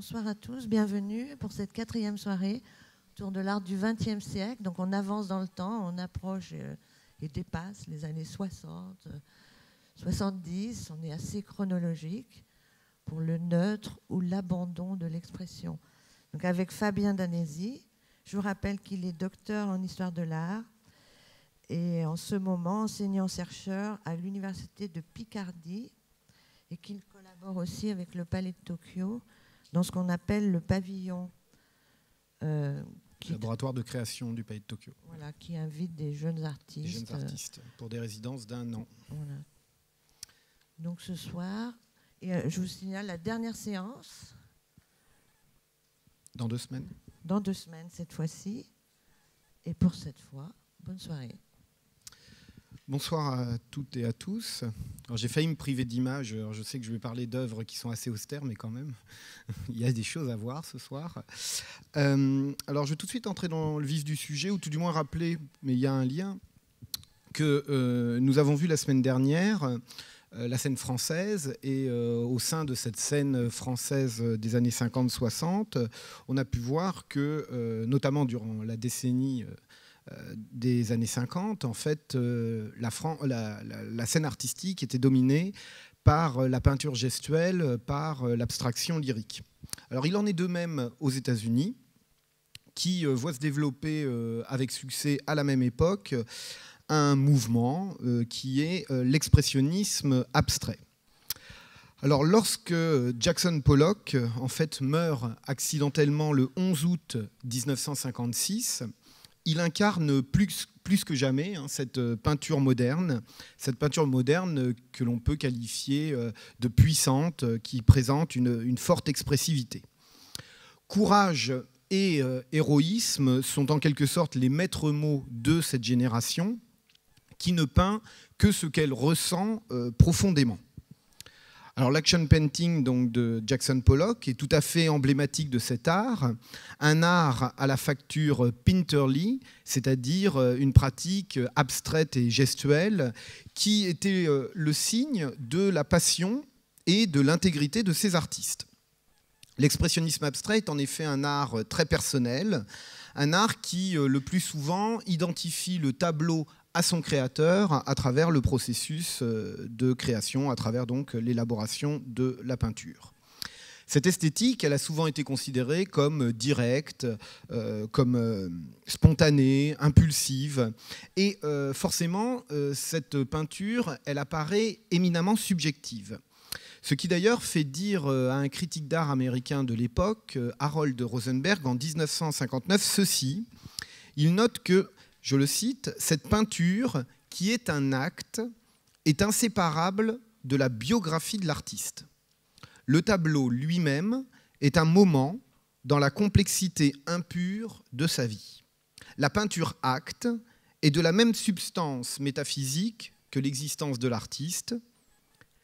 Bonsoir à tous, bienvenue pour cette quatrième soirée autour de l'art du XXe siècle. Donc on avance dans le temps, on approche et dépasse les années 60, 70, on est assez chronologique pour le neutre ou l'abandon de l'expression. Donc avec Fabien Danesi, je vous rappelle qu'il est docteur en histoire de l'art et en ce moment enseignant-chercheur à l'université de Picardie et qu'il collabore aussi avec le Palais de Tokyo dans ce qu'on appelle le pavillon. Euh, laboratoire de création du pays de Tokyo. Voilà, qui invite des jeunes artistes. jeunes euh, artistes pour des résidences d'un an. Donc ce soir, et euh, je vous signale la dernière séance. Dans deux semaines Dans deux semaines cette fois-ci. Et pour cette fois, bonne soirée. Bonsoir à toutes et à tous. J'ai failli me priver d'image. Je sais que je vais parler d'œuvres qui sont assez austères, mais quand même, il y a des choses à voir ce soir. Euh, alors, je vais tout de suite entrer dans le vif du sujet, ou tout du moins rappeler, mais il y a un lien, que euh, nous avons vu la semaine dernière euh, la scène française, et au sein de cette scène française des années 50-60, on a pu voir que, notamment durant la décennie euh, des années 50, en fait, euh, la, scène artistique était dominée par euh, la peinture gestuelle, par l'abstraction lyrique. Alors il en est de même aux États-Unis, qui voit se développer avec succès à la même époque un mouvement qui est l'expressionnisme abstrait. Alors lorsque Jackson Pollock en fait meurt accidentellement le 11 août 1956, il incarne plus, plus que jamais hein, cette euh, peinture moderne, cette peinture moderne euh, que l'on peut qualifier euh, de puissante, qui présente une, forte expressivité. Courage et héroïsme sont en quelque sorte les maîtres mots de cette génération qui ne peint que ce qu'elle ressent profondément l'action painting donc, de Jackson Pollock est tout à fait emblématique de cet art, un art à la facture painterly, c'est-à-dire euh, une pratique abstraite et gestuelle qui était euh, le signe de la passion et de l'intégrité de ces artistes. L'expressionnisme abstrait est en effet un art euh, très personnel, un art qui le plus souvent identifie le tableau à son créateur à travers le processus euh, de création, à travers donc l'élaboration de la peinture. Cette esthétique, elle a souvent été considérée comme directe, euh, comme euh, spontanée, impulsive. Et forcément, cette peinture, elle apparaît éminemment subjective. Ce qui d'ailleurs fait dire à un critique d'art américain de l'époque, Harold Rosenberg, en 1959, ceci. Il note que je le cite, cette peinture, qui est un acte, est inséparable de la biographie de l'artiste. Le tableau lui-même est un moment dans la complexité impure de sa vie. La peinture acte est de la même substance métaphysique que l'existence de l'artiste.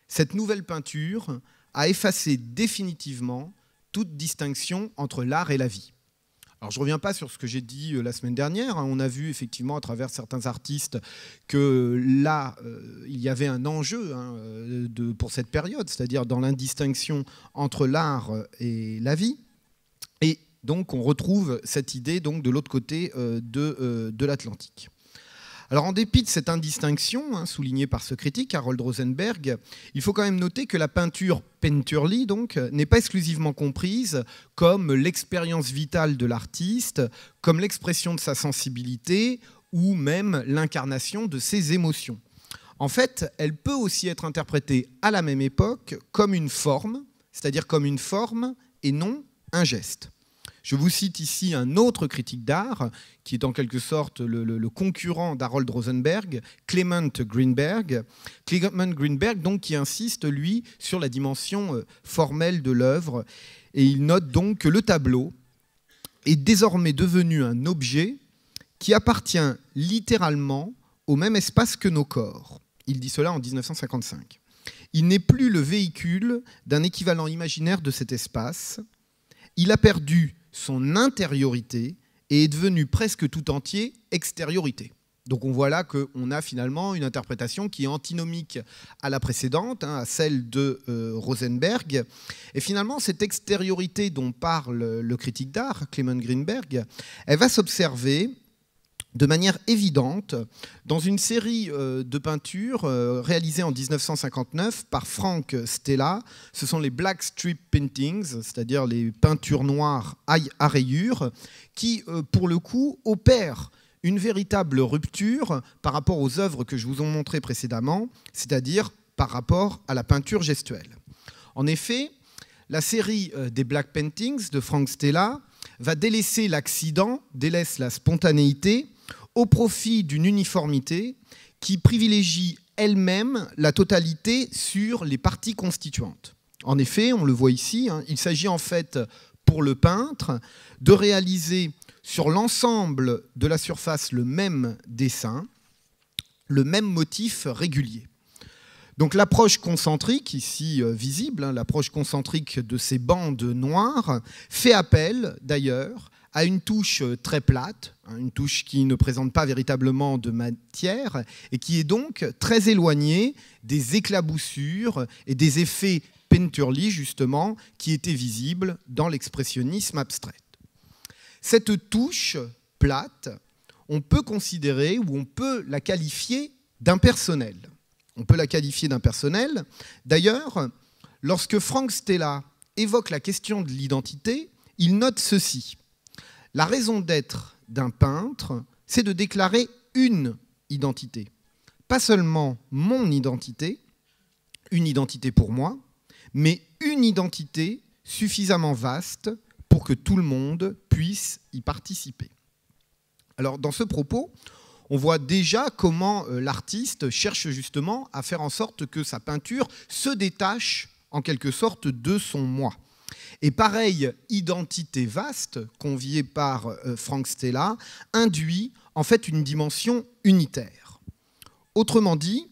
Cette nouvelle peinture a effacé définitivement toute distinction entre l'art et la vie. Alors je ne reviens pas sur ce que j'ai dit euh, la semaine dernière. Hein. On a vu effectivement à travers certains artistes que là, euh, il y avait un enjeu hein, euh, pour cette période, c'est-à-dire dans l'indistinction entre l'art et la vie. Et donc on retrouve cette idée donc, de l'autre côté de l'Atlantique. Alors en dépit de cette indistinction hein, soulignée par ce critique, Harold Rosenberg, il faut quand même noter que la peinture painterly, donc euh, n'est pas exclusivement comprise comme l'expérience vitale de l'artiste, comme l'expression de sa sensibilité ou même l'incarnation de ses émotions. En fait, elle peut aussi être interprétée à la même époque comme une forme, c'est-à-dire comme une forme et non un geste. Je vous cite ici un autre critique d'art, qui est en quelque sorte le, concurrent d'Harold Rosenberg, Clement Greenberg. Clement Greenberg, donc, qui insiste, lui, sur la dimension euh, formelle de l'œuvre. Et il note donc que le tableau est désormais devenu un objet qui appartient littéralement au même espace que nos corps. Il dit cela en 1955. Il n'est plus le véhicule d'un équivalent imaginaire de cet espace. Il a perdu son intériorité et est devenue presque tout entier extériorité. Donc on voit là qu'on a finalement une interprétation qui est antinomique à la précédente, hein, à celle de euh, Rosenberg. Et finalement, cette extériorité dont parle le critique d'art, Clement Greenberg, elle va s'observer de manière évidente dans une série euh, de peintures euh, réalisées en 1959 par Frank Stella. Ce sont les Black Strip Paintings, c'est-à-dire les peintures noires à rayures, qui, euh, pour le coup, opèrent une véritable rupture par rapport aux œuvres que je vous ai montrées précédemment, c'est-à-dire par rapport à la peinture gestuelle. En effet, la série des Black Paintings de Frank Stella va délaisser l'accident, délaisse la spontanéité au profit d'une uniformité qui privilégie elle-même la totalité sur les parties constituantes. En effet, on le voit ici, hein, il s'agit en fait pour le peintre de réaliser sur l'ensemble de la surface le même dessin, le même motif régulier. Donc l'approche concentrique, ici euh, visible, hein, l'approche concentrique de ces bandes noires, fait appel d'ailleurs à une touche euh, très plate, hein, une touche qui ne présente pas véritablement de matière et qui est donc très éloignée des éclaboussures et des effets Penturli, justement, qui étaient visibles dans l'expressionnisme abstrait. Cette touche plate, on peut considérer ou on peut la qualifier d'impersonnelle. On peut la qualifier d'impersonnel. D'ailleurs, lorsque Frank Stella évoque la question de l'identité, il note ceci. La raison d'être d'un peintre, c'est de déclarer une identité. Pas seulement mon identité, une identité pour moi, mais une identité suffisamment vaste pour que tout le monde puisse y participer. Alors dans ce propos, on voit déjà comment euh, l'artiste cherche justement à faire en sorte que sa peinture se détache en quelque sorte de son moi. Et pareille identité vaste, conviée par euh, Frank Stella, induit en fait une dimension unitaire. Autrement dit,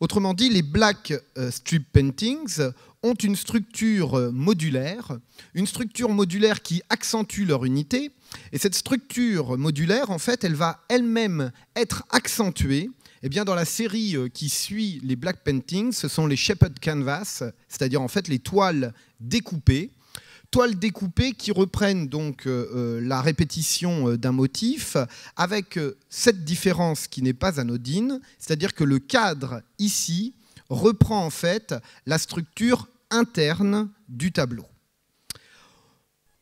autrement dit les Black euh, Strip Paintings ont une structure euh, modulaire, une structure modulaire qui accentue leur unité. Et cette structure modulaire, en fait, elle va elle-même être accentuée. Eh bien, dans la série qui suit les Black Paintings, ce sont les Shepherd Canvas, c'est-à-dire en fait les toiles découpées, toiles découpées qui reprennent donc euh, euh, la répétition euh, d'un motif avec cette différence qui n'est pas anodine, c'est-à-dire que le cadre ici reprend en fait la structure interne du tableau.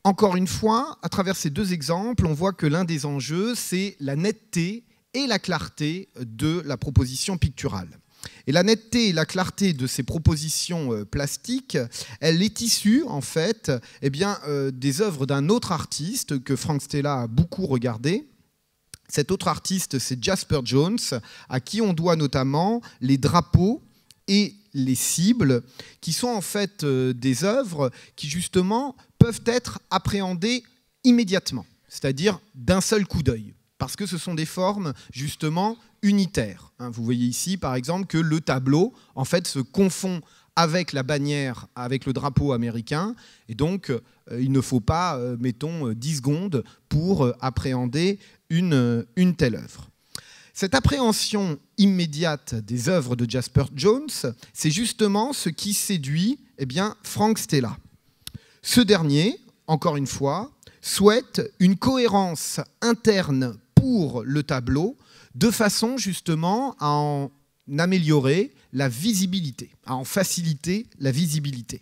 Encore une fois, à travers ces deux exemples, on voit que l'un des enjeux, c'est la netteté et la clarté de la proposition picturale. Et la netteté et la clarté de ces propositions euh, plastiques, elle est issue en fait eh bien, euh, des œuvres d'un autre artiste que Frank Stella a beaucoup regardé. Cet autre artiste, c'est Jasper Jones, à qui on doit notamment les drapeaux et les cibles, qui sont en fait euh, des œuvres qui justement peuvent être appréhendées immédiatement, c'est-à-dire d'un seul coup d'œil parce que ce sont des formes justement unitaire. Hein, vous voyez ici, par exemple, que le tableau, en fait, se confond avec la bannière, avec le drapeau américain. Et donc, euh, il ne faut pas, euh, mettons, 10 euh, secondes pour appréhender une, telle œuvre. Cette appréhension immédiate des œuvres de Jasper Jones, c'est justement ce qui séduit eh bien, Frank Stella. Ce dernier, encore une fois, souhaite une cohérence interne pour le tableau de façon justement à en améliorer la visibilité, à en faciliter la visibilité.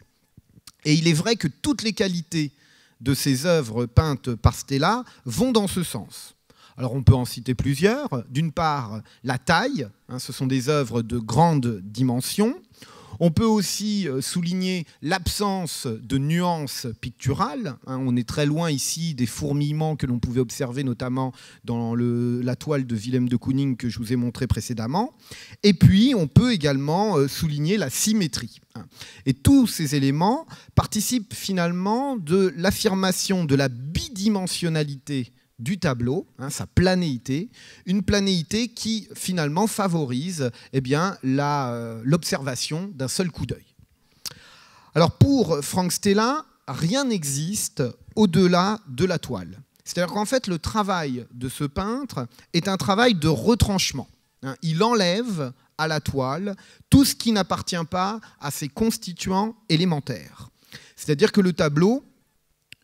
Et il est vrai que toutes les qualités de ces œuvres peintes par Stella vont dans ce sens. Alors on peut en citer plusieurs. D'une part, la taille, hein, ce sont des œuvres de grande dimension, on peut aussi euh, souligner l'absence de nuances picturales. Hein. on est très loin ici des fourmillements que l'on pouvait observer notamment dans la toile de Willem de Kooning que je vous ai montré précédemment. Et puis, on peut également euh, souligner la symétrie. Hein. Et tous ces éléments participent finalement de l'affirmation de la bidimensionnalité du tableau, hein, sa planéité, une planéité qui finalement favorise eh bien, euh, l'observation d'un seul coup d'œil. Alors pour Frank Stella, rien n'existe au-delà de la toile. C'est-à-dire qu'en fait, le travail de ce peintre est un travail de retranchement. Hein, il enlève à la toile tout ce qui n'appartient pas à ses constituants élémentaires. C'est-à-dire que le tableau,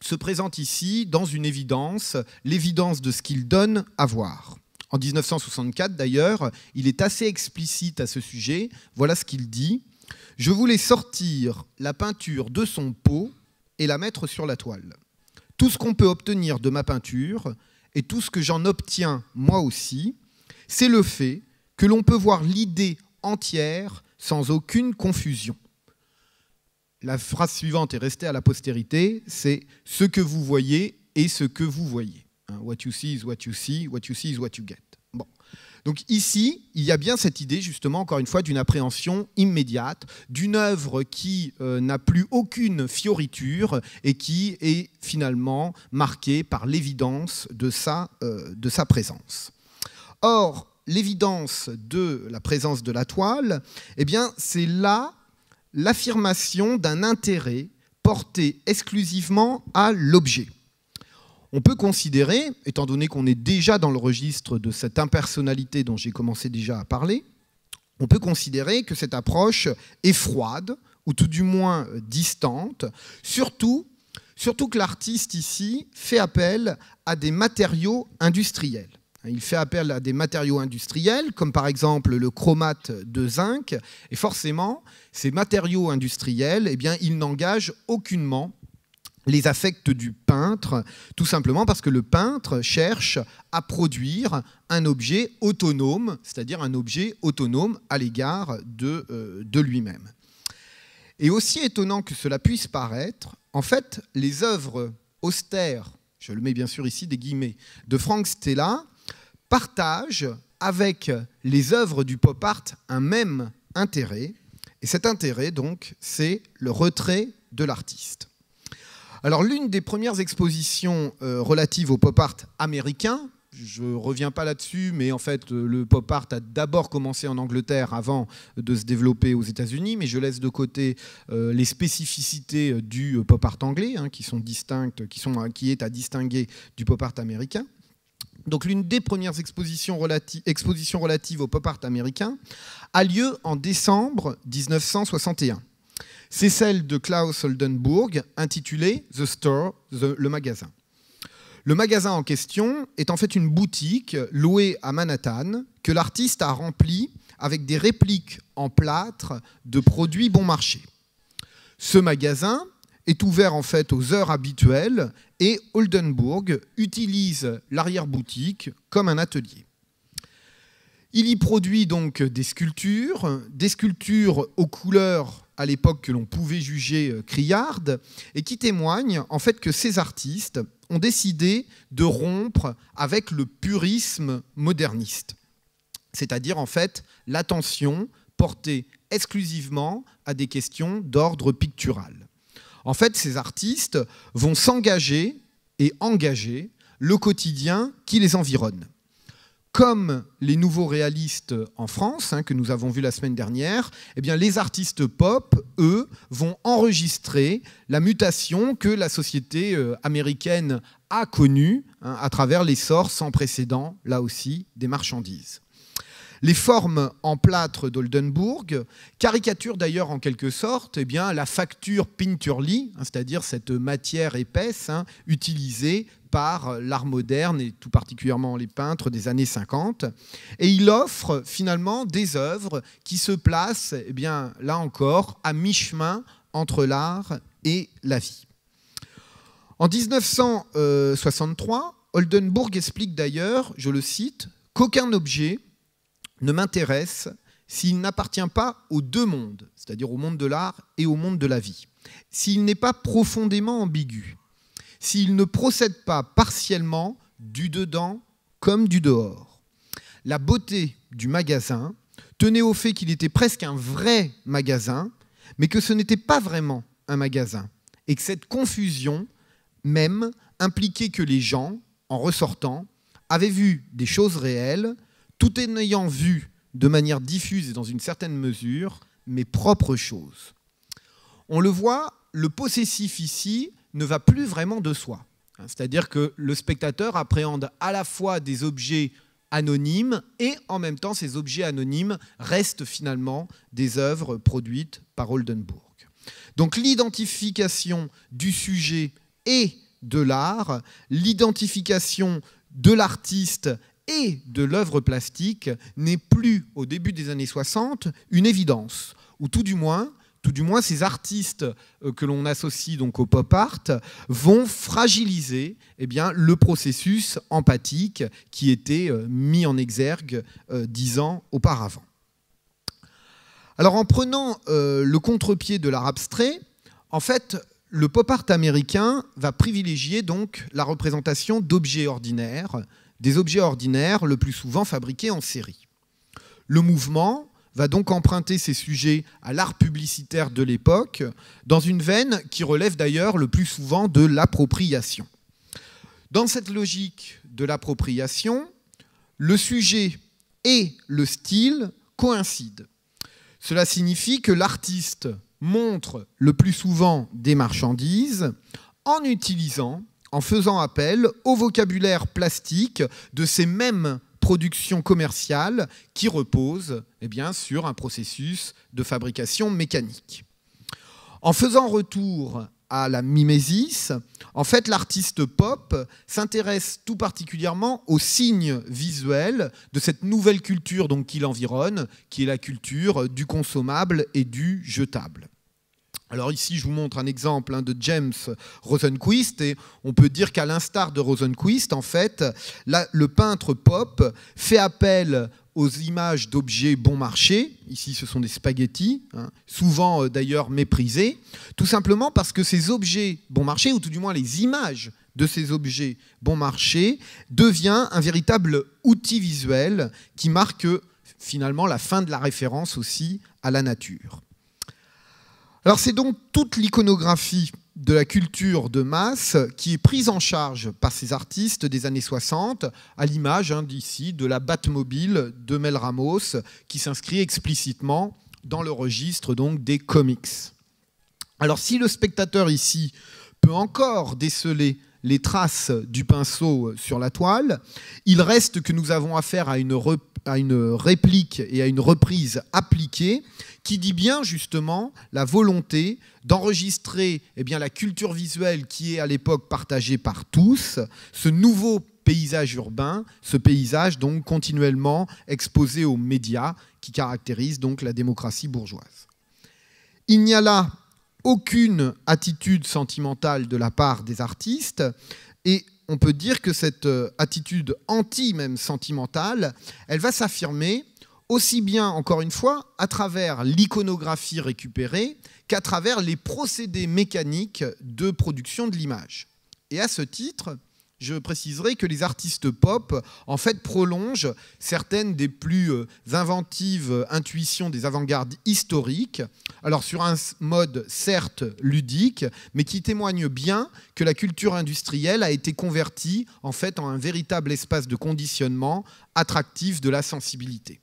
se présente ici dans une évidence, l'évidence de ce qu'il donne à voir. En 1964 d'ailleurs, il est assez explicite à ce sujet, voilà ce qu'il dit. Je voulais sortir la peinture de son pot et la mettre sur la toile. Tout ce qu'on peut obtenir de ma peinture, et tout ce que j'en obtiens moi aussi, c'est le fait que l'on peut voir l'idée entière sans aucune confusion. La phrase suivante est restée à la postérité, c'est ce que vous voyez et ce que vous voyez. Hein, what you see is what you see, what you see is what you get. Bon. Donc ici, il y a bien cette idée, justement, encore une fois, d'une appréhension immédiate, d'une œuvre qui euh, n'a plus aucune fioriture et qui est finalement marquée par l'évidence de, sa, euh, de sa présence. Or, l'évidence de la présence de la toile, eh bien, c'est là l'affirmation d'un intérêt porté exclusivement à l'objet. On peut considérer, étant donné qu'on est déjà dans le registre de cette impersonnalité dont j'ai commencé déjà à parler, on peut considérer que cette approche est froide, ou tout du moins distante, surtout, surtout que l'artiste ici fait appel à des matériaux industriels. Hein, il fait appel à des matériaux industriels, comme par exemple le chromate de zinc, et forcément, ces matériaux industriels, eh bien, ils n'engagent aucunement les affects du peintre, tout simplement parce que le peintre cherche à produire un objet autonome, c'est-à-dire un objet autonome à l'égard de, euh, de lui-même. Et aussi étonnant que cela puisse paraître, en fait, les œuvres austères, je le mets bien sûr ici des guillemets, de Frank Stella Partage avec les œuvres du pop art un même intérêt. Et cet intérêt, donc, c'est le retrait de l'artiste. Alors, l'une des premières expositions euh, relatives au pop art américain, je ne reviens pas là-dessus, mais en fait, le pop art a d'abord commencé en Angleterre avant de se développer aux États-Unis, mais je laisse de côté euh, les spécificités euh, du pop art anglais, hein, qui, sont distinctes, qui, sont, qui est à distinguer du pop art américain. Donc l'une des premières expositions, relatives au pop art américain a lieu en décembre 1961. C'est celle de Klaus Oldenburg intitulée The Store, le magasin. Le magasin en question est en fait une boutique louée à Manhattan que l'artiste a remplie avec des répliques en plâtre de produits bon marché. Ce magasin est ouvert en fait aux heures habituelles et Oldenburg utilise l'arrière-boutique comme un atelier. Il y produit donc des sculptures, des sculptures aux couleurs à l'époque que l'on pouvait juger euh, criardes, et qui témoignent en fait que ces artistes ont décidé de rompre avec le purisme moderniste, c'est-à-dire en fait l'attention portée exclusivement à des questions d'ordre pictural. En fait, ces artistes vont s'engager et engager le quotidien qui les environne. Comme les nouveaux réalistes en France, hein, que nous avons vu la semaine dernière, eh bien, les artistes pop, eux, vont enregistrer la mutation que la société euh, américaine a connue hein, à travers l'essor sans précédent, là aussi, des marchandises. Les formes en plâtre d'Oldenburg caricaturent d'ailleurs en quelque sorte eh bien, la facture pinturly, hein, c'est-à-dire cette matière épaisse hein, utilisée par l'art moderne et tout particulièrement les peintres des années 50. Et il offre finalement des œuvres qui se placent, eh bien, là encore, à mi-chemin entre l'art et la vie. En 1963, euh, Oldenburg explique d'ailleurs, je le cite, qu'aucun objet ne m'intéresse s'il n'appartient pas aux deux mondes, c'est-à-dire au monde de l'art et au monde de la vie, s'il n'est pas profondément ambigu, s'il ne procède pas partiellement du dedans comme du dehors. La beauté du magasin tenait au fait qu'il était presque un vrai magasin, mais que ce n'était pas vraiment un magasin, et que cette confusion même impliquait que les gens, en ressortant, avaient vu des choses réelles, tout en ayant vu de manière diffuse et dans une certaine mesure mes propres choses. On le voit, le possessif ici ne va plus vraiment de soi. Hein, c'est-à-dire que le spectateur appréhende à la fois des objets anonymes et en même temps ces objets anonymes restent finalement des œuvres produites par Oldenburg. Donc l'identification du sujet et de l'art, l'identification de l'artiste et de l'œuvre plastique n'est plus, au début des années 60, une évidence, ou tout du moins, tout du moins ces artistes euh, que l'on associe donc au pop art vont fragiliser eh bien, le processus empathique qui était euh, mis en exergue euh, dix ans auparavant. Alors en prenant le contre-pied de l'art abstrait, en fait, le pop art américain va privilégier donc la représentation d'objets ordinaires, des objets ordinaires, le plus souvent fabriqués en série. Le mouvement va donc emprunter ses sujets à l'art publicitaire de l'époque, dans une veine qui relève d'ailleurs le plus souvent de l'appropriation. Dans cette logique de l'appropriation, le sujet et le style coïncident. Cela signifie que l'artiste montre le plus souvent des marchandises en utilisant en faisant appel au vocabulaire plastique de ces mêmes productions commerciales qui reposent eh bien, sur un processus de fabrication mécanique. En faisant retour à la mimésis, en fait l'artiste pop s'intéresse tout particulièrement aux signes visuels de cette nouvelle culture donc, qui l'environne, qui est la culture du consommable et du jetable. Alors ici, je vous montre un exemple hein, de James Rosenquist, et on peut dire qu'à l'instar de Rosenquist, en fait, le peintre pop fait appel aux images d'objets bon marché, ici ce sont des spaghettis, hein, souvent euh, d'ailleurs méprisés, tout simplement parce que ces objets bon marché, ou tout du moins les images de ces objets bon marché, devient un véritable outil visuel qui marque finalement la fin de la référence aussi à la nature. Alors c'est donc toute l'iconographie de la culture de masse qui est prise en charge par ces artistes des années 60, à l'image hein, de la Batmobile de Mel Ramos, qui s'inscrit explicitement dans le registre donc des comics. Alors si le spectateur ici peut encore déceler les traces du pinceau sur la toile, il reste que nous avons affaire à une, à une réplique et à une reprise appliquée qui dit bien justement la volonté d'enregistrer eh bien, la culture visuelle qui est à l'époque partagée par tous, ce nouveau paysage urbain, ce paysage donc continuellement exposé aux médias qui caractérise donc la démocratie bourgeoise. Il n'y a là aucune attitude sentimentale de la part des artistes et on peut dire que cette euh, attitude anti même sentimentale, elle va s'affirmer aussi bien, encore une fois, à travers l'iconographie récupérée qu'à travers les procédés mécaniques de production de l'image. Et à ce titre, je préciserai que les artistes pop, en fait, prolongent certaines des plus euh, inventives intuitions des avant-gardes historiques, alors sur un mode certes ludique, mais qui témoigne bien que la culture industrielle a été convertie, en fait, en un véritable espace de conditionnement attractif de la sensibilité.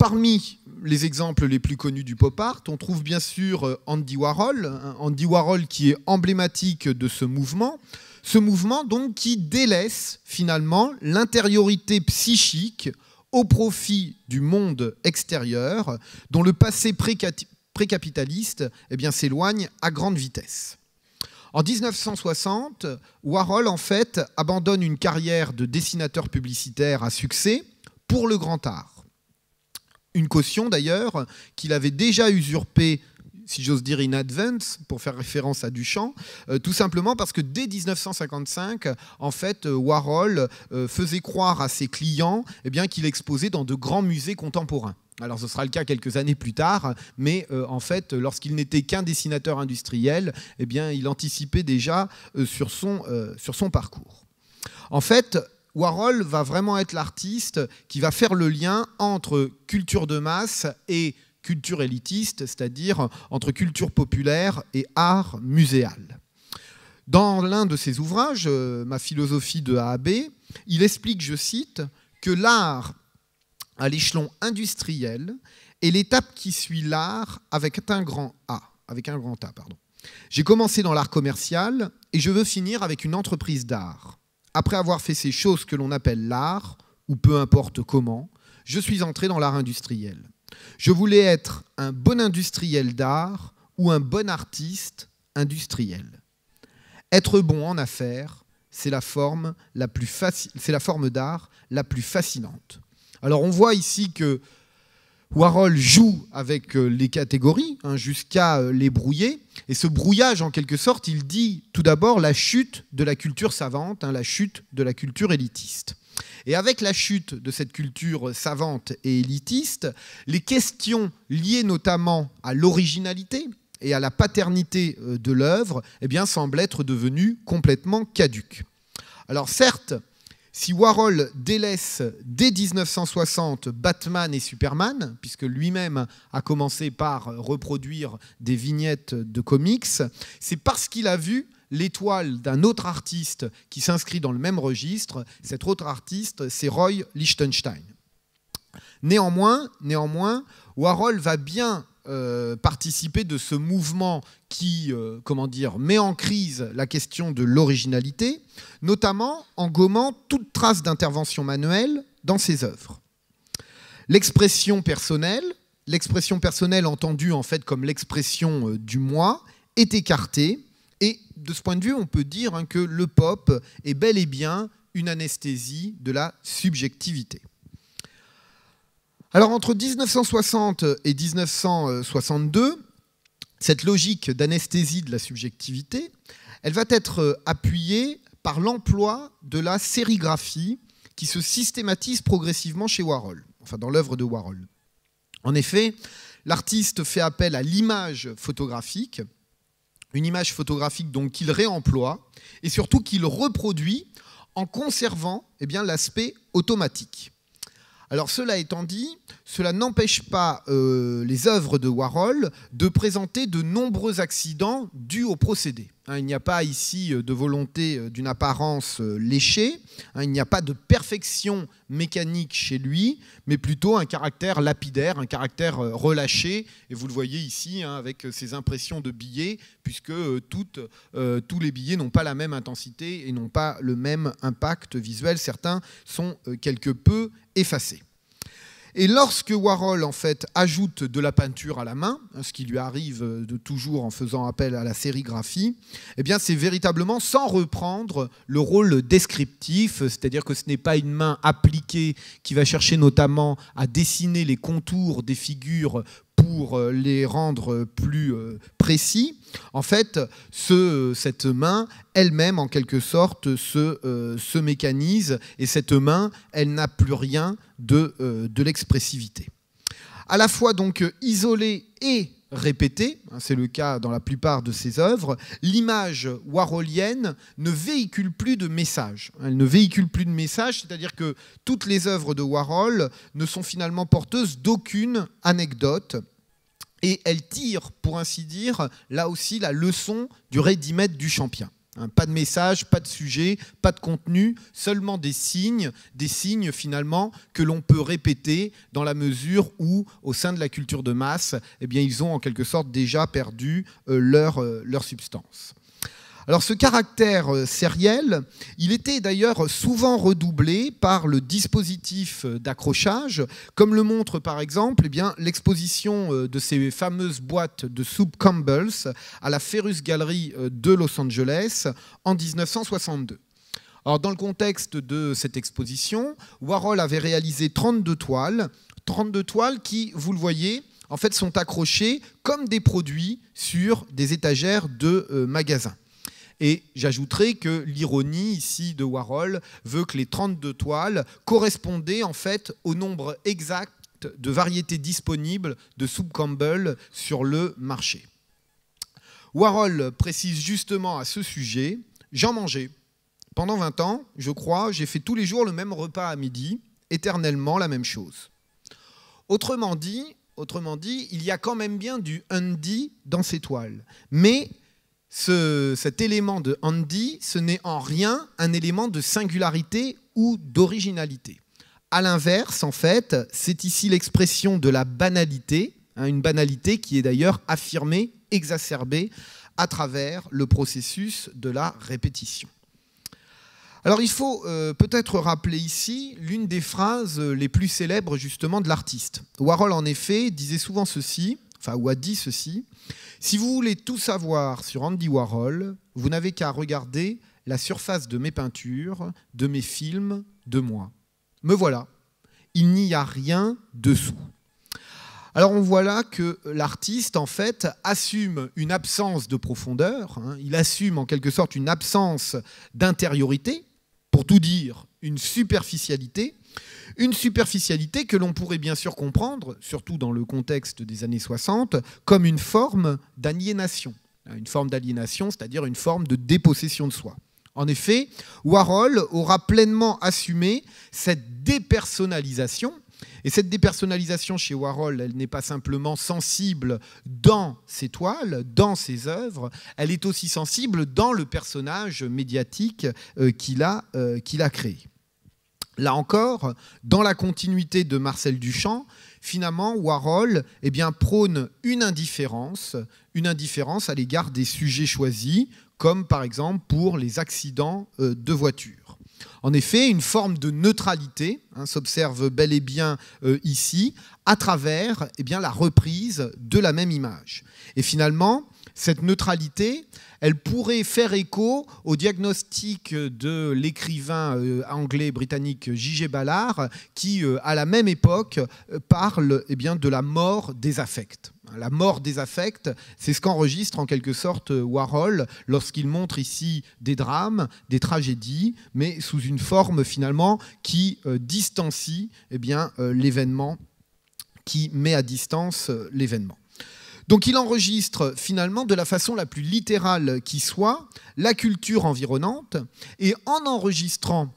Parmi les exemples les plus connus du pop art, on trouve bien sûr euh, Andy Warhol, hein, Andy Warhol qui est emblématique de ce mouvement, ce mouvement donc qui délaisse finalement l'intériorité psychique au profit du monde extérieur dont le passé précapitaliste eh bien, s'éloigne à grande vitesse. En 1960, Warhol en fait abandonne une carrière de dessinateur publicitaire à succès pour le grand art une caution d'ailleurs, qu'il avait déjà usurpé, si j'ose dire, in advance, pour faire référence à Duchamp, euh, tout simplement parce que dès 1955, en fait, euh, Warhol euh, faisait croire à ses clients eh bien, qu'il exposait dans de grands musées contemporains. Alors ce sera le cas quelques années plus tard, mais en fait, lorsqu'il n'était qu'un dessinateur industriel, eh bien, il anticipait déjà sur, son, sur son parcours. En fait, Warhol va vraiment être l'artiste qui va faire le lien entre culture de masse et culture élitiste, c'est-à-dire entre culture populaire et art muséal. Dans l'un de ses ouvrages, euh, Ma philosophie de A à B, il explique, je cite, que l'art à l'échelon industriel est l'étape qui suit l'art avec un grand A, avec un grand A, pardon. J'ai commencé dans l'art commercial et je veux finir avec une entreprise d'art. Après avoir fait ces choses que l'on appelle l'art, ou peu importe comment, je suis entré dans l'art industriel. Je voulais être un bon industriel d'art ou un bon artiste industriel. Être bon en affaires, c'est la forme la plus c'est la forme d'art la plus fascinante. Alors on voit ici que Warhol joue avec euh, les catégories hein, jusqu'à euh, les brouiller. Et ce brouillage, en quelque sorte, il dit tout d'abord la chute de la culture savante, hein, la chute de la culture élitiste. Et avec la chute de cette culture savante et élitiste, les questions liées notamment à l'originalité et à la paternité euh, de l'œuvre eh semblent être devenues complètement caduques. Alors certes, si Warhol délaisse dès 1960 Batman et Superman, puisque lui-même a commencé par reproduire des vignettes de comics, c'est parce qu'il a vu l'étoile d'un autre artiste qui s'inscrit dans le même registre. Cet autre artiste, c'est Roy Lichtenstein. Néanmoins, néanmoins, Warhol va bien euh, participer de ce mouvement qui, euh, comment dire, met en crise la question de l'originalité, notamment en gommant toute trace d'intervention manuelle dans ses œuvres. L'expression personnelle, l'expression personnelle entendue en fait comme l'expression euh, du moi, est écartée. Et de ce point de vue, on peut dire hein, que le pop est bel et bien une anesthésie de la subjectivité. Alors entre 1960 et 1962, cette logique d'anesthésie de la subjectivité, elle va être euh, appuyée par l'emploi de la sérigraphie qui se systématise progressivement chez Warhol, enfin dans l'œuvre de Warhol. En effet, l'artiste fait appel à l'image photographique, une image photographique qu'il réemploie et surtout qu'il reproduit en conservant eh bien l'aspect automatique. Alors cela étant dit, cela n'empêche pas euh, les œuvres de Warhol de présenter de nombreux accidents dus au procédé. Hein, il n'y a pas ici euh, de volonté euh, d'une apparence léchée, hein, il n'y a pas de perfection mécanique chez lui, mais plutôt un caractère lapidaire, un caractère relâché, et vous le voyez ici hein, avec ces impressions de billets, puisque tous les billets n'ont pas la même intensité et n'ont pas le même impact visuel, certains sont quelque peu effacés. Et lorsque Warhol en fait ajoute de la peinture à la main, hein, ce qui lui arrive euh, de toujours en faisant appel à la sérigraphie, eh bien c'est véritablement sans reprendre le rôle descriptif, c'est-à-dire que ce n'est pas une main appliquée qui va chercher notamment à dessiner les contours des figures pour euh, les rendre plus euh, précis, en fait, cette main elle-même, en quelque sorte, euh, se, mécanise et cette main, elle n'a plus rien de, de l'expressivité. À la fois donc isolée et répétée, hein, c'est le cas dans la plupart de ses œuvres, l'image warholienne ne véhicule plus de message. Elle ne véhicule plus de message, c'est-à-dire que toutes les œuvres de Warhol ne sont finalement porteuses d'aucune anecdote. Et elle tire, pour ainsi dire, là aussi la leçon du redimètre du champion. Hein, pas de message, pas de sujet, pas de contenu, seulement des signes, des signes finalement que l'on peut répéter dans la mesure où, au sein de la culture de masse, eh bien, ils ont en quelque sorte déjà perdu euh, euh, leur substance. Alors ce caractère euh, sériel, il était d'ailleurs souvent redoublé par le dispositif euh, d'accrochage, comme le montre par exemple eh bien l'exposition euh, de ces fameuses boîtes de soupe Campbell's à la Ferrus Gallery de Los Angeles en 1962. Alors, dans le contexte de cette exposition, Warhol avait réalisé 32 toiles, 32 toiles qui, vous le voyez, en fait, sont accrochées comme des produits sur des étagères de magasins. Et j'ajouterai que l'ironie ici de Warhol veut que les 32 toiles correspondaient en fait au nombre exact de variétés disponibles de soupe Campbell sur le marché. Warhol précise justement à ce sujet, j'en mangeais. Pendant 20 ans, je crois, j'ai fait tous les jours le même repas à midi, éternellement la même chose. Autrement dit, autrement dit il y a quand même bien du undy dans ces toiles. Mais cet élément de Andy, ce n'est en rien un élément de singularité ou d'originalité. A l'inverse, en fait, c'est ici l'expression de la banalité, hein, une banalité qui est d'ailleurs affirmée, exacerbée à travers le processus de la répétition. Alors il faut euh, peut-être rappeler ici l'une des phrases les plus célèbres justement de l'artiste. Warhol en effet disait souvent ceci, enfin ou a dit ceci, si vous voulez tout savoir sur Andy Warhol, vous n'avez qu'à regarder la surface de mes peintures, de mes films, de moi. Me voilà. Il n'y a rien dessous. Alors on voit là que l'artiste, en fait, assume une absence de profondeur, hein. il assume en quelque sorte une absence d'intériorité, pour tout dire, une superficialité, une superficialité que l'on pourrait bien sûr comprendre, surtout dans le contexte des années 60, comme une forme d'aliénation. Hein, une forme d'aliénation, c'est-à-dire une forme de dépossession de soi. En effet, Warhol aura pleinement assumé cette dépersonnalisation. Et cette dépersonnalisation chez Warhol, elle n'est pas simplement sensible dans ses toiles, dans ses œuvres, elle est aussi sensible dans le personnage médiatique euh, qu'il a, euh, qu'il a créé. Là encore, dans la continuité de Marcel Duchamp, finalement, Warhol eh bien, prône une indifférence, une indifférence à l'égard des sujets choisis, comme par exemple pour les accidents euh, de voiture. En effet, une forme de neutralité hein, s'observe bel et bien euh, ici à travers eh bien, la reprise de la même image. Et finalement, cette neutralité, elle pourrait faire écho au diagnostic de l'écrivain euh, anglais britannique J.G. Ballard, qui, euh, à la même époque, euh, parle eh bien, de la mort des affects. La mort des affects, c'est ce qu'enregistre en quelque sorte Warhol lorsqu'il montre ici des drames, des tragédies, mais sous une forme finalement qui distancie eh bien l'événement, qui met à distance l'événement. Donc il enregistre finalement de la façon la plus littérale qui soit la culture environnante et en enregistrant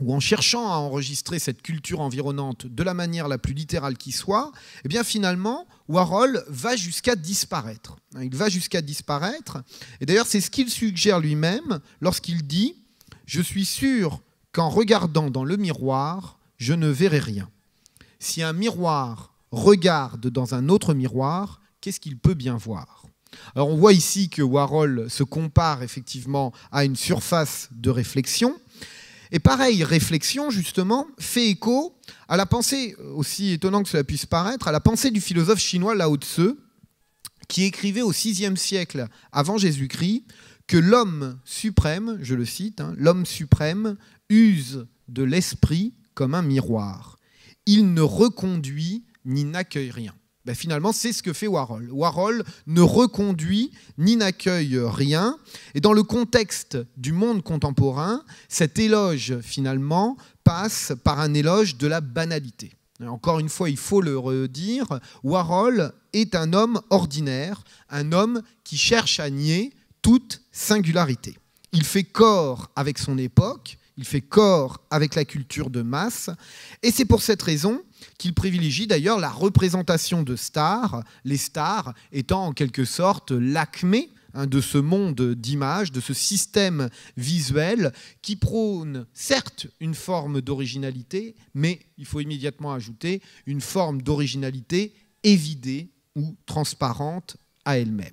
ou en cherchant à enregistrer cette culture environnante de la manière la plus littérale qui soit, eh bien finalement, Warhol va jusqu'à disparaître. Il va jusqu'à disparaître. Et d'ailleurs, c'est ce qu'il suggère lui-même lorsqu'il dit ⁇ Je suis sûr qu'en regardant dans le miroir, je ne verrai rien. Si un miroir regarde dans un autre miroir, qu'est-ce qu'il peut bien voir alors on voit ici que Warhol se compare effectivement à une surface de réflexion. Et pareil, réflexion, justement, fait écho à la pensée, aussi étonnant que cela puisse paraître, à la pensée du philosophe chinois Lao Tzu, qui écrivait au VIe siècle avant Jésus-Christ que l'homme suprême, je le cite, hein, l'homme suprême use de l'esprit comme un miroir. Il ne reconduit ni n'accueille rien. Ben, finalement, c'est ce que fait Warhol. Warhol ne reconduit ni n'accueille rien. Et dans le contexte du monde contemporain, cet éloge, finalement, passe par un éloge de la banalité. Encore une fois, il faut le redire, Warhol est un homme ordinaire, un homme qui cherche à nier toute singularité. Il fait corps avec son époque, il fait corps avec la culture de masse, et c'est pour cette raison qu'il privilégie d'ailleurs la représentation de stars, les stars étant en quelque sorte l'acmé hein, de ce monde d'images, de ce système visuel qui prône certes une forme d'originalité, mais il faut immédiatement ajouter une forme d'originalité évidée ou transparente à elle-même.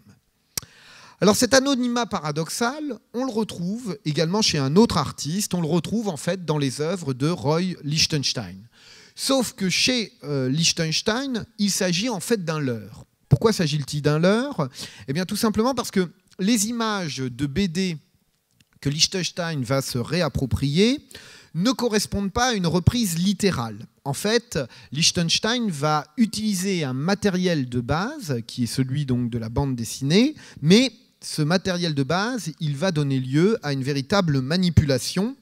Alors cet anonymat paradoxal, on le retrouve également chez un autre artiste, on le retrouve en fait dans les œuvres de Roy Lichtenstein. Sauf que chez euh, Liechtenstein, il s'agit en fait d'un leurre. Pourquoi s'agit-il d'un leurre Eh bien tout simplement parce que les images de BD que Liechtenstein va se réapproprier ne correspondent pas à une reprise littérale. En fait, Liechtenstein va utiliser un matériel de base qui est celui donc de la bande dessinée, mais ce matériel de base, il va donner lieu à une véritable manipulation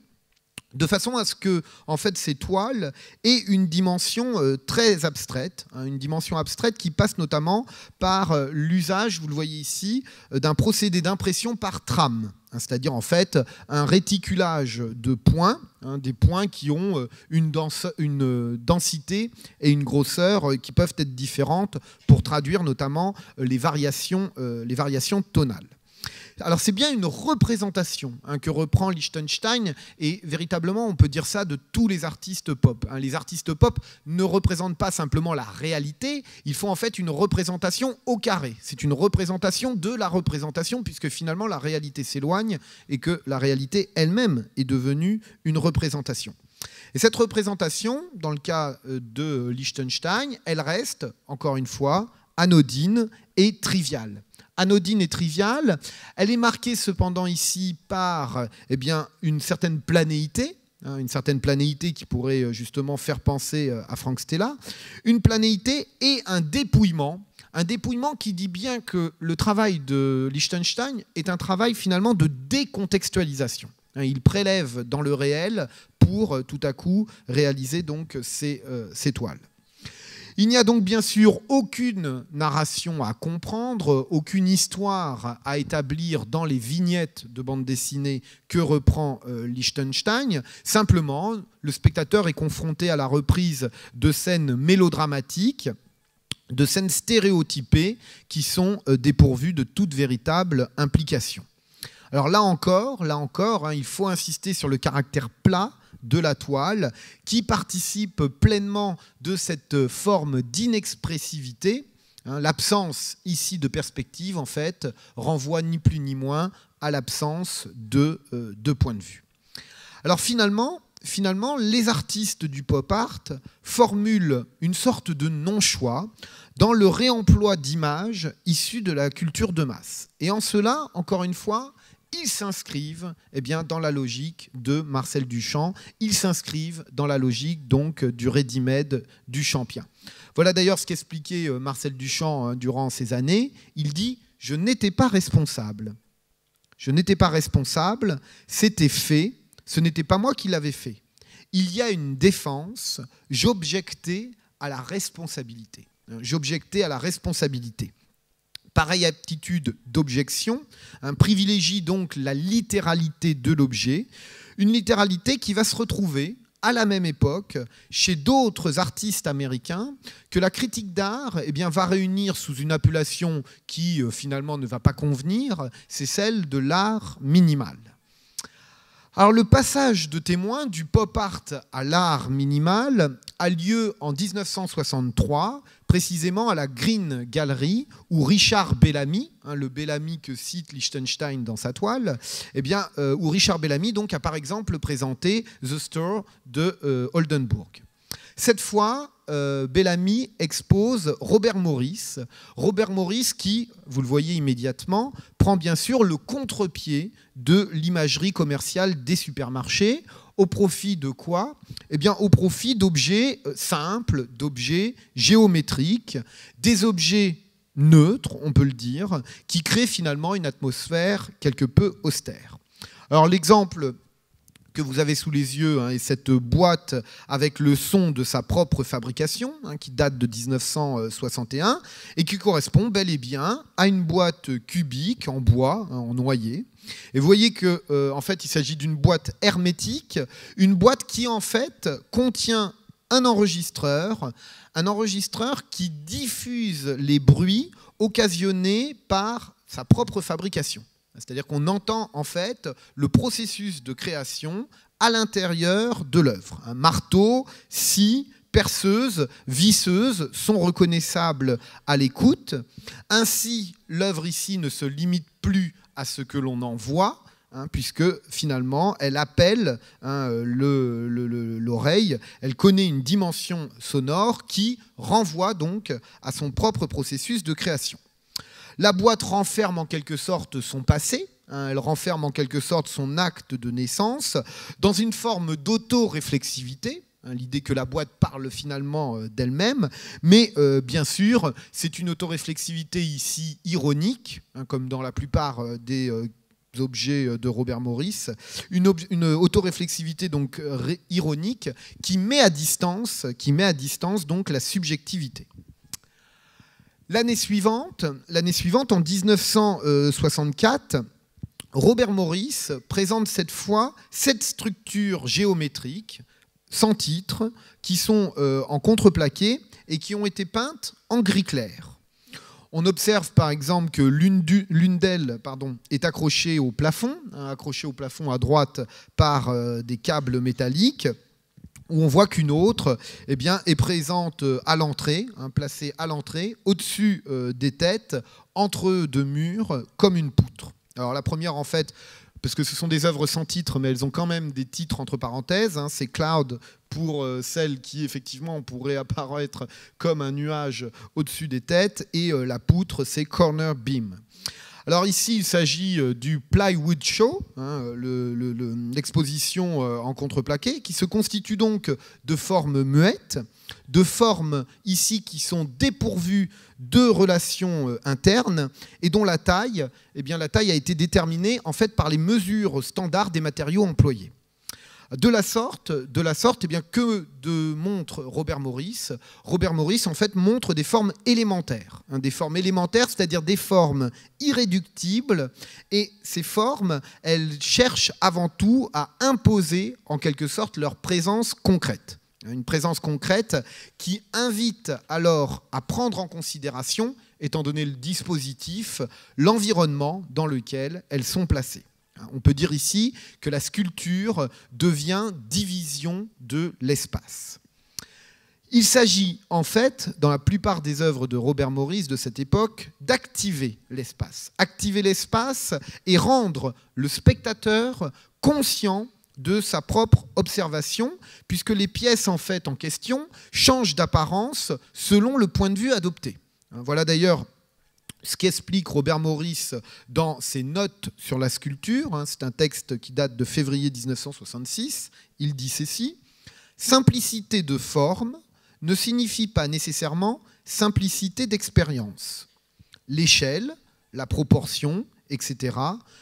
de façon à ce que en fait ces toiles aient une dimension euh, très abstraite, hein, une dimension abstraite qui passe notamment par euh, l'usage, vous le voyez ici, euh, d'un procédé d'impression par trame hein, c'est-à-dire en fait un réticulage de points, hein, des points qui ont une, une, densité et une grosseur qui peuvent être différentes pour traduire notamment les variations, les variations tonales. Alors c'est bien une représentation hein, que reprend Liechtenstein, et véritablement on peut dire ça de tous les artistes pop. Hein. Les artistes pop ne représentent pas simplement la réalité, ils font en fait une représentation au carré. C'est une représentation de la représentation, puisque finalement la réalité s'éloigne et que la réalité elle-même est devenue une représentation. Et cette représentation, dans le cas euh, de Liechtenstein, elle reste, encore une fois, anodine et triviale anodine et triviale. Elle est marquée cependant ici par eh bien, une certaine planéité, hein, une certaine planéité qui pourrait euh, justement faire penser euh, à Frank Stella, une planéité et un dépouillement. Un dépouillement qui dit bien que le travail de Liechtenstein est un travail finalement de décontextualisation. Hein, il prélève dans le réel pour euh, tout à coup réaliser donc ces, ces toiles. Il n'y a donc bien sûr aucune narration à comprendre, aucune histoire à établir dans les vignettes de bande dessinée que reprend euh, Liechtenstein. Simplement, le spectateur est confronté à la reprise de scènes mélodramatiques de scènes stéréotypées qui sont euh, dépourvues de toute véritable implication. Alors là encore, là encore, hein, il faut insister sur le caractère plat de la toile, qui participe pleinement de cette forme d'inexpressivité. Hein, l'absence ici de perspective, en fait, renvoie ni plus ni moins à l'absence de, deux de point de vue. Alors finalement, finalement, les artistes du pop art formulent une sorte de non-choix dans le réemploi d'images issues de la culture de masse. Et en cela, encore une fois, ils s'inscrivent eh bien, dans la logique de Marcel Duchamp, ils s'inscrivent dans la logique donc du ready-made champion. Voilà d'ailleurs ce qu'expliquait euh, Marcel Duchamp hein, durant ces années. Il dit « je n'étais pas responsable ». Je n'étais pas responsable, c'était fait, ce n'était pas moi qui l'avais fait. Il y a une défense, j'objectais à la responsabilité. J'objectais à la responsabilité. Pareille aptitude d'objection hein, privilégie donc la littéralité de l'objet, une littéralité qui va se retrouver à la même époque chez d'autres artistes américains que la critique d'art eh bien, va réunir sous une appellation qui euh, finalement ne va pas convenir, c'est celle de l'art minimal. Alors le passage de témoin du pop art à l'art minimal a lieu en 1963 précisément à la Green Gallery, où Richard Bellamy, hein, le Bellamy que cite Liechtenstein dans sa toile, eh bien, euh, où Richard Bellamy donc, a par exemple présenté The Store de euh, Oldenburg. Cette fois, euh, Bellamy expose Robert Morris. Robert Morris qui, vous le voyez immédiatement, prend bien sûr le contre-pied de l'imagerie commerciale des supermarchés au profit de quoi Eh bien, au profit d'objets euh, simples, d'objets géométriques, des objets neutres, on peut le dire, qui créent finalement une atmosphère quelque peu austère. Alors l'exemple que vous avez sous les yeux hein, et cette boîte avec le son de sa propre fabrication hein, qui date de 1961 et qui correspond bel et bien à une boîte cubique en bois, hein, en noyer. Et vous voyez que euh, en fait il s'agit d'une boîte hermétique, une boîte qui en fait contient un enregistreur, un enregistreur qui diffuse les bruits occasionnés par sa propre fabrication. C'est-à-dire qu'on entend en fait le processus de création à l'intérieur de l'œuvre. Un marteau, scie, perceuse, visseuse sont reconnaissables à l'écoute. Ainsi, l'œuvre ici ne se limite plus à ce que l'on en voit, hein, puisque finalement elle appelle hein, l'oreille, elle connaît une dimension sonore qui renvoie donc à son propre processus de création. La boîte renferme en quelque sorte son passé, hein, elle renferme en quelque sorte son acte de naissance dans une forme d'autoréflexivité. Hein, l'idée que la boîte parle finalement euh, d'elle-même, mais euh, bien sûr, c'est une autoréflexivité ici ironique, hein, comme dans la plupart euh, des objets de Robert Morris, une, une autoréflexivité donc ironique qui met à distance, qui met à distance donc la subjectivité. L'année suivante, l'année suivante, en 1964, Robert Morris présente cette fois sept structures géométriques sans titre qui sont euh, en contreplaqué et qui ont été peintes en gris clair. On observe par exemple que l'une d'elles est accrochée au plafond, hein, accrochée au plafond à droite par euh, des câbles métalliques où on voit qu'une autre eh bien, est présente euh, à l'entrée, hein, placée à l'entrée, au-dessus euh, des têtes, entre deux murs, comme une poutre. Alors la première, en fait, parce que ce sont des œuvres sans titre, mais elles ont quand même des titres entre parenthèses. Hein, c'est Cloud pour euh, celle qui, effectivement, pourrait apparaître comme un nuage au-dessus des têtes, et la poutre, c'est Corner Beam. Alors ici, il s'agit euh, du Plywood Show, hein, l'exposition euh, en contreplaqué, qui se constitue donc de formes muettes, de formes ici qui sont dépourvues de relations euh, internes et dont la taille, eh bien, la taille a été déterminée en fait par les mesures standards des matériaux employés. De la sorte, de la sorte, eh bien, que de montre Robert Morris Robert Morris, en fait, montre des formes élémentaires, hein, des formes élémentaires, c'est-à-dire des formes irréductibles, et ces formes, elles cherchent avant tout à imposer, en quelque sorte, leur présence concrète une présence concrète qui invite alors à prendre en considération, étant donné le dispositif, l'environnement dans lequel elles sont placées. Hein, on peut dire ici que la sculpture devient division de l'espace. Il s'agit en fait, dans la plupart des œuvres de Robert Morris de cette époque, d'activer l'espace. Activer l'espace et rendre le spectateur conscient de sa propre observation, puisque les pièces en fait en question changent d'apparence selon le point de vue adopté. Hein, voilà d'ailleurs ce qu'explique Robert Morris dans ses notes sur la sculpture, hein, c'est un texte qui date de février 1966, il dit ceci, Simplicité de forme ne signifie pas nécessairement simplicité d'expérience. L'échelle, la proportion, etc.,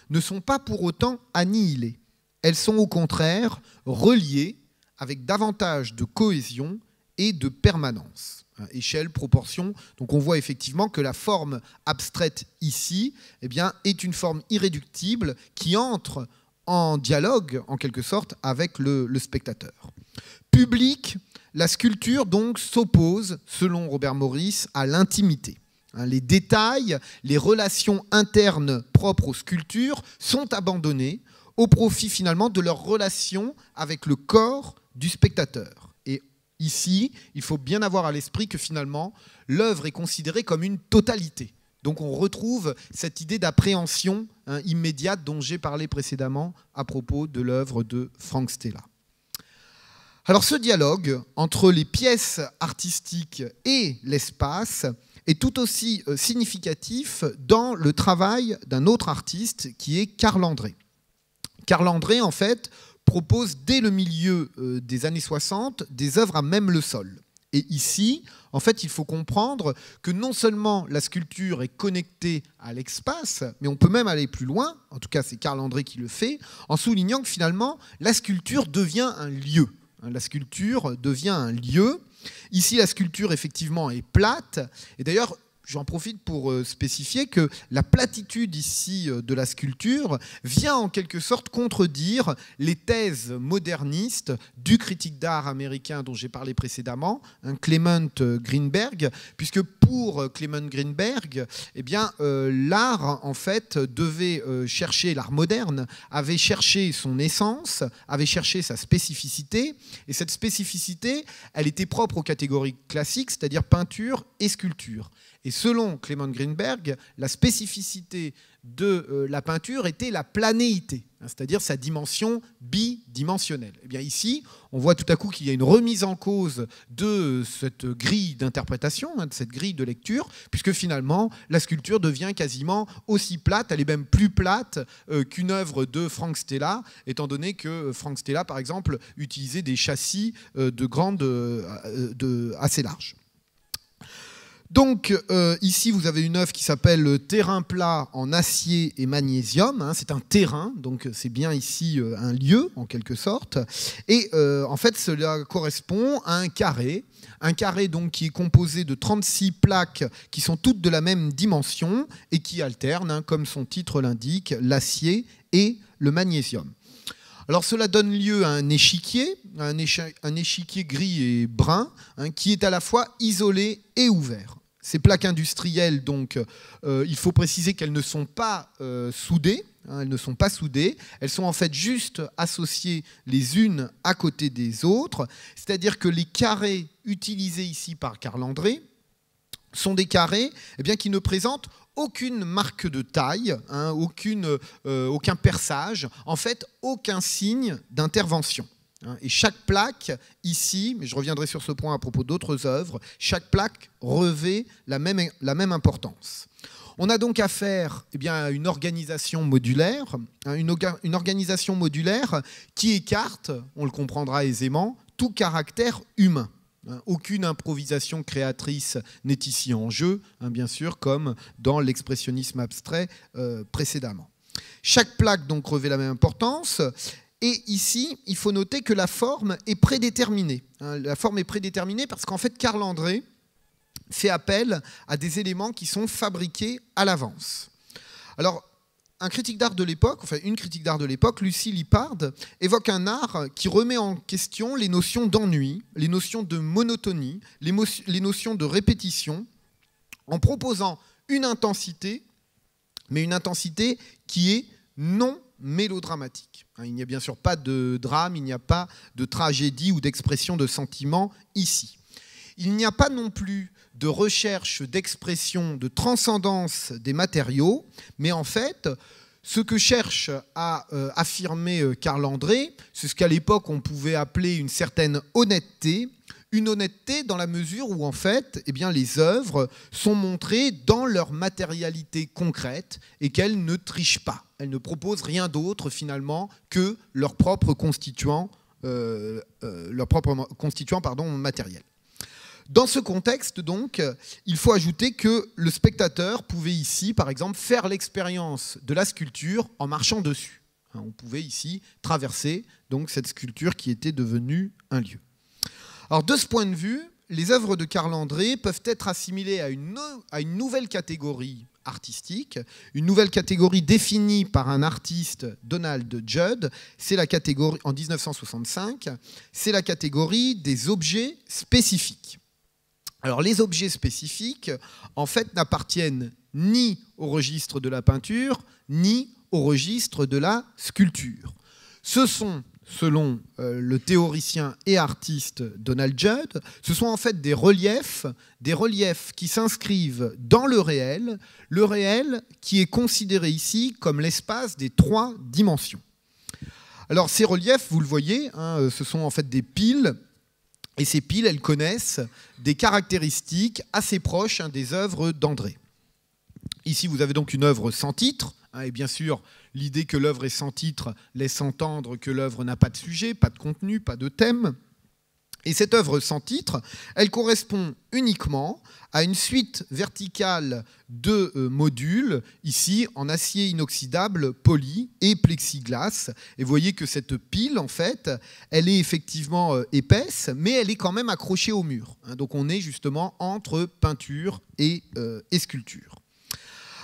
ne sont pas pour autant annihilées. Elles sont au contraire reliées avec davantage de cohésion et de permanence. Euh, échelle, proportion. Donc on voit effectivement que la forme abstraite ici eh bien, est une forme irréductible qui entre en dialogue, en quelque sorte, avec le, spectateur. Public, la sculpture donc s'oppose, selon Robert Morris, à l'intimité. Hein, les détails, les relations internes propres aux sculptures sont abandonnés au profit finalement de leur relation avec le corps du spectateur. Ici, il faut bien avoir à l'esprit que finalement, l'œuvre est considérée comme une totalité. Donc on retrouve cette idée d'appréhension hein, immédiate dont j'ai parlé précédemment à propos de l'œuvre de Frank Stella. Alors ce dialogue entre les pièces artistiques et l'espace est tout aussi euh, significatif dans le travail d'un autre artiste qui est Carl André. Carl André, en fait, propose dès le milieu euh, des années 60 des œuvres à même le sol. Et ici, en fait, il faut comprendre que non seulement la sculpture est connectée à l'espace, mais on peut même aller plus loin, en tout cas c'est Carl André qui le fait, en soulignant que finalement, la sculpture devient un lieu. Hein, la sculpture devient un lieu. Ici, la sculpture, effectivement, est plate. Et d'ailleurs, J'en profite pour euh, spécifier que la platitude ici euh, de la sculpture vient en quelque sorte contredire les thèses modernistes du critique d'art américain dont j'ai parlé précédemment, un hein, Clement euh, Greenberg, puisque pour Clement Greenberg, eh bien l'art en fait devait chercher l'art moderne avait cherché son essence, avait cherché sa spécificité et cette spécificité, elle était propre aux catégories classiques, c'est-à-dire peinture et sculpture. Et selon Clément Greenberg, la spécificité de euh, la peinture était la planéité, hein, c'est-à-dire sa dimension bidimensionnelle. Eh bien ici, on voit tout à coup qu'il y a une remise en cause de euh, cette grille d'interprétation, hein, de cette grille de lecture, puisque finalement, la sculpture devient quasiment aussi plate, elle est même plus plate euh, qu'une œuvre de Frank Stella, étant donné que Frank Stella, par exemple, utilisait des châssis de grandes, de, assez larges. Donc euh, ici, vous avez une œuvre qui s'appelle euh, Terrain plat en acier et magnésium. Hein. c'est un terrain, donc euh, c'est bien ici un lieu en quelque sorte. Et en fait, cela correspond à un carré. Un carré qui est composé de 36 plaques qui sont toutes de la même dimension et qui alternent, hein, comme son titre l'indique, l'acier et le magnésium. Alors cela donne lieu à un échiquier, un, échiquier gris et brun, hein, qui est à la fois isolé et ouvert. Ces plaques industrielles, donc, euh, il faut préciser qu'elles ne sont pas euh, soudées. Hein, elles ne sont pas soudées. Elles sont en fait juste associées les unes à côté des autres. C'est-à-dire que les carrés utilisés ici par Carl André sont des carrés eh bien, qui ne présentent aucune marque de taille, hein, aucune, euh, aucun perçage, en fait aucun signe d'intervention. Hein. Et chaque plaque, ici, mais je reviendrai sur ce point à propos d'autres œuvres, chaque plaque revêt la même, la même importance. On a donc affaire eh bien, à une organisation modulaire, hein, une, organisation modulaire qui écarte, on le comprendra aisément, tout caractère humain. Hein. Aucune improvisation créatrice n'est ici en jeu, bien sûr, comme dans l'expressionnisme abstrait euh, précédemment. Chaque plaque donc revêt la même importance et ici, il faut noter que la forme est prédéterminée. Hein. La forme est prédéterminée parce qu'en fait, Carl André fait appel à des éléments qui sont fabriqués à l'avance. Alors, un critique d'art de l'époque, enfin une critique d'art de l'époque, Lucie Lippard, évoque un art qui remet en question les notions d'ennui, les notions de monotonie, les notions de répétition, en proposant une intensité, mais une intensité qui est non mélodramatique. Hein, il n'y a bien sûr pas de drame, il n'y a pas de tragédie ou d'expression de sentiment ici. Il n'y a pas non plus de recherche d'expression, de transcendance des matériaux, mais en fait, ce que cherche à euh, affirmer Carl euh, André, c'est ce qu'à l'époque on pouvait appeler une certaine honnêteté, une honnêteté dans la mesure où en fait eh bien, les œuvres sont montrées dans leur matérialité concrète et qu'elles ne trichent pas. Elles ne proposent rien d'autre finalement que leur propre constituant, euh, euh, leur propre pardon, matériel. Dans ce contexte, donc, il faut ajouter que le spectateur pouvait ici, par exemple, faire l'expérience de la sculpture en marchant dessus. Hein, on pouvait ici traverser donc cette sculpture qui était devenue un lieu de ce point de vue, les œuvres de Carl André peuvent être assimilées à une, à une nouvelle catégorie artistique, une nouvelle catégorie définie par un artiste, Donald Judd, c'est la catégorie en 1965, c'est la catégorie des objets spécifiques. Alors les objets spécifiques, en fait, n'appartiennent ni au registre de la peinture, ni au registre de la sculpture. Ce sont selon euh, le théoricien et artiste Donald Judd, ce sont en fait des reliefs, des reliefs qui s'inscrivent dans le réel, le réel qui est considéré ici comme l'espace des trois dimensions. Alors ces reliefs, vous le voyez, hein, euh, ce sont en fait des piles, et ces piles, elles connaissent des caractéristiques assez proches hein, des œuvres d'André. Ici, vous avez donc une œuvre sans titre, Hein, et bien sûr, l'idée que l'œuvre est sans titre laisse entendre que l'œuvre n'a pas de sujet, pas de contenu, pas de thème. Et cette œuvre sans titre, elle correspond uniquement à une suite verticale de euh, modules, ici en acier inoxydable poli et plexiglas. Et vous voyez que cette pile, en fait, elle est effectivement euh, épaisse, mais elle est quand même accrochée au mur. Hein. Donc on est justement entre peinture et, euh, et sculpture.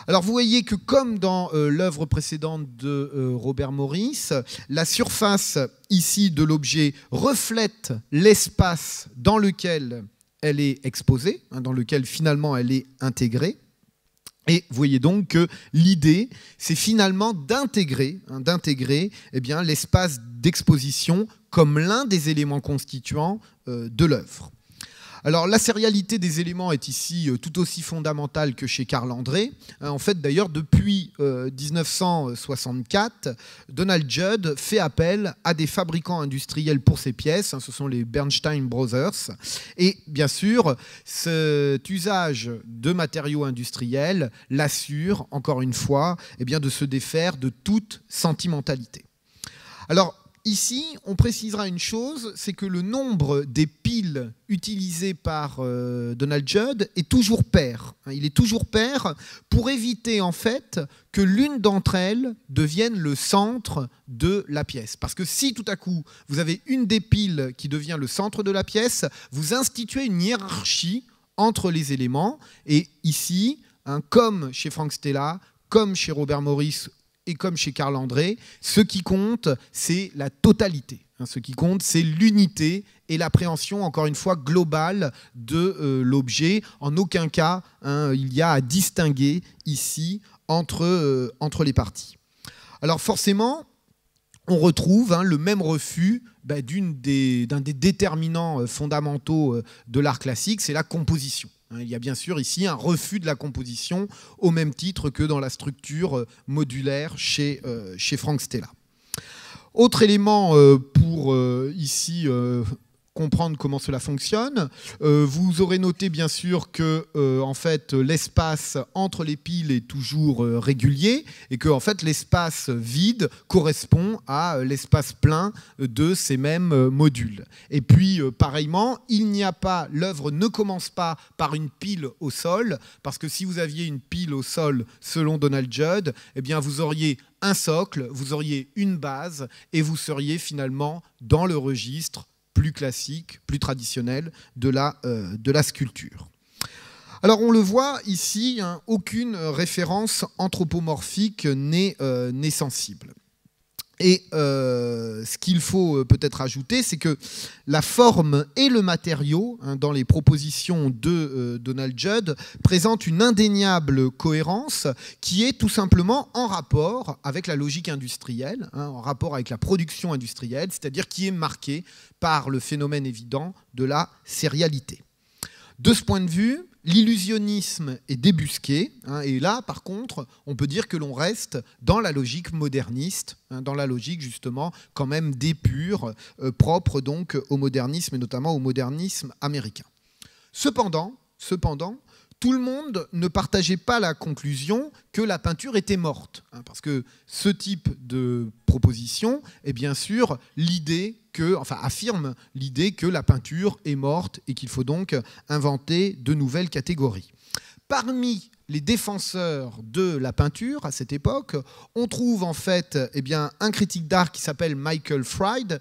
Alors vous voyez que comme dans euh, l'œuvre précédente de euh, Robert Morris, la surface ici de l'objet reflète l'espace dans lequel elle est exposée, hein, dans lequel finalement elle est intégrée. Et vous voyez donc que l'idée, c'est finalement d'intégrer, hein, d'intégrer eh bien, l'espace d'exposition comme l'un des éléments constituants euh, de l'œuvre. Alors la sérialité des éléments est ici euh, tout aussi fondamentale que chez Carl André. Hein, en fait, d'ailleurs, depuis 1964, euh, Donald Judd fait appel à des fabricants industriels pour ses pièces. Hein, ce sont les Bernstein Brothers. Et bien sûr, cet usage de matériaux industriels l'assure, encore une fois, eh bien, de se défaire de toute sentimentalité. Alors, Ici, on précisera une chose, c'est que le nombre des piles utilisées par euh, Donald Judd est toujours pair. Il est toujours pair pour éviter en fait que l'une d'entre elles devienne le centre de la pièce. Parce que si tout à coup vous avez une des piles qui devient le centre de la pièce, vous instituez une hiérarchie entre les éléments. Et ici, hein, comme chez Frank Stella, comme chez Robert Morris et comme chez Carl André, ce qui compte, c'est la totalité. Hein. Ce qui compte, c'est l'unité et l'appréhension, encore une fois, globale de euh, l'objet. En aucun cas, hein, il y a à distinguer ici entre, euh, entre les parties. Alors forcément, on retrouve hein, le même refus bah, d'un des, déterminants euh, fondamentaux de l'art classique, c'est la composition. Hein, il y a bien sûr ici un refus de la composition au même titre que dans la structure euh, modulaire chez, euh, chez Frank Stella. Autre élément euh, pour ici comprendre comment cela fonctionne. Euh, vous aurez noté bien sûr que euh, en fait l'espace entre les piles est toujours euh, régulier et que en fait l'espace vide correspond à l'espace plein de ces mêmes modules. Et puis pareillement, il n'y a pas l'œuvre ne commence pas par une pile au sol parce que si vous aviez une pile au sol selon Donald Judd, eh bien vous auriez un socle, vous auriez une base et vous seriez finalement dans le registre plus classique, plus traditionnel euh, de la, sculpture. Alors on le voit ici, hein, aucune référence anthropomorphique n'est euh, sensible. Et euh, ce qu'il faut euh, peut-être ajouter, c'est que la forme et le matériau, hein, dans les propositions de euh, Donald Judd, présentent une indéniable cohérence qui est tout simplement en rapport avec la logique industrielle, hein, en rapport avec la production industrielle, c'est-à-dire qui est marquée par le phénomène évident de la sérialité. De ce point de vue, L'illusionnisme est débusqué, hein, et là, par contre, on peut dire que l'on reste dans la logique moderniste, hein, dans la logique justement quand même d'épure, euh, propre donc au modernisme et notamment au modernisme américain. Cependant, cependant, tout le monde ne partageait pas la conclusion que la peinture était morte. Hein, parce que ce type de proposition est bien sûr l'idée que, enfin, affirme l'idée que la peinture est morte et qu'il faut donc inventer de nouvelles catégories. Parmi les défenseurs de la peinture à cette époque, on trouve en fait eh bien, un critique d'art qui s'appelle Michael Fried,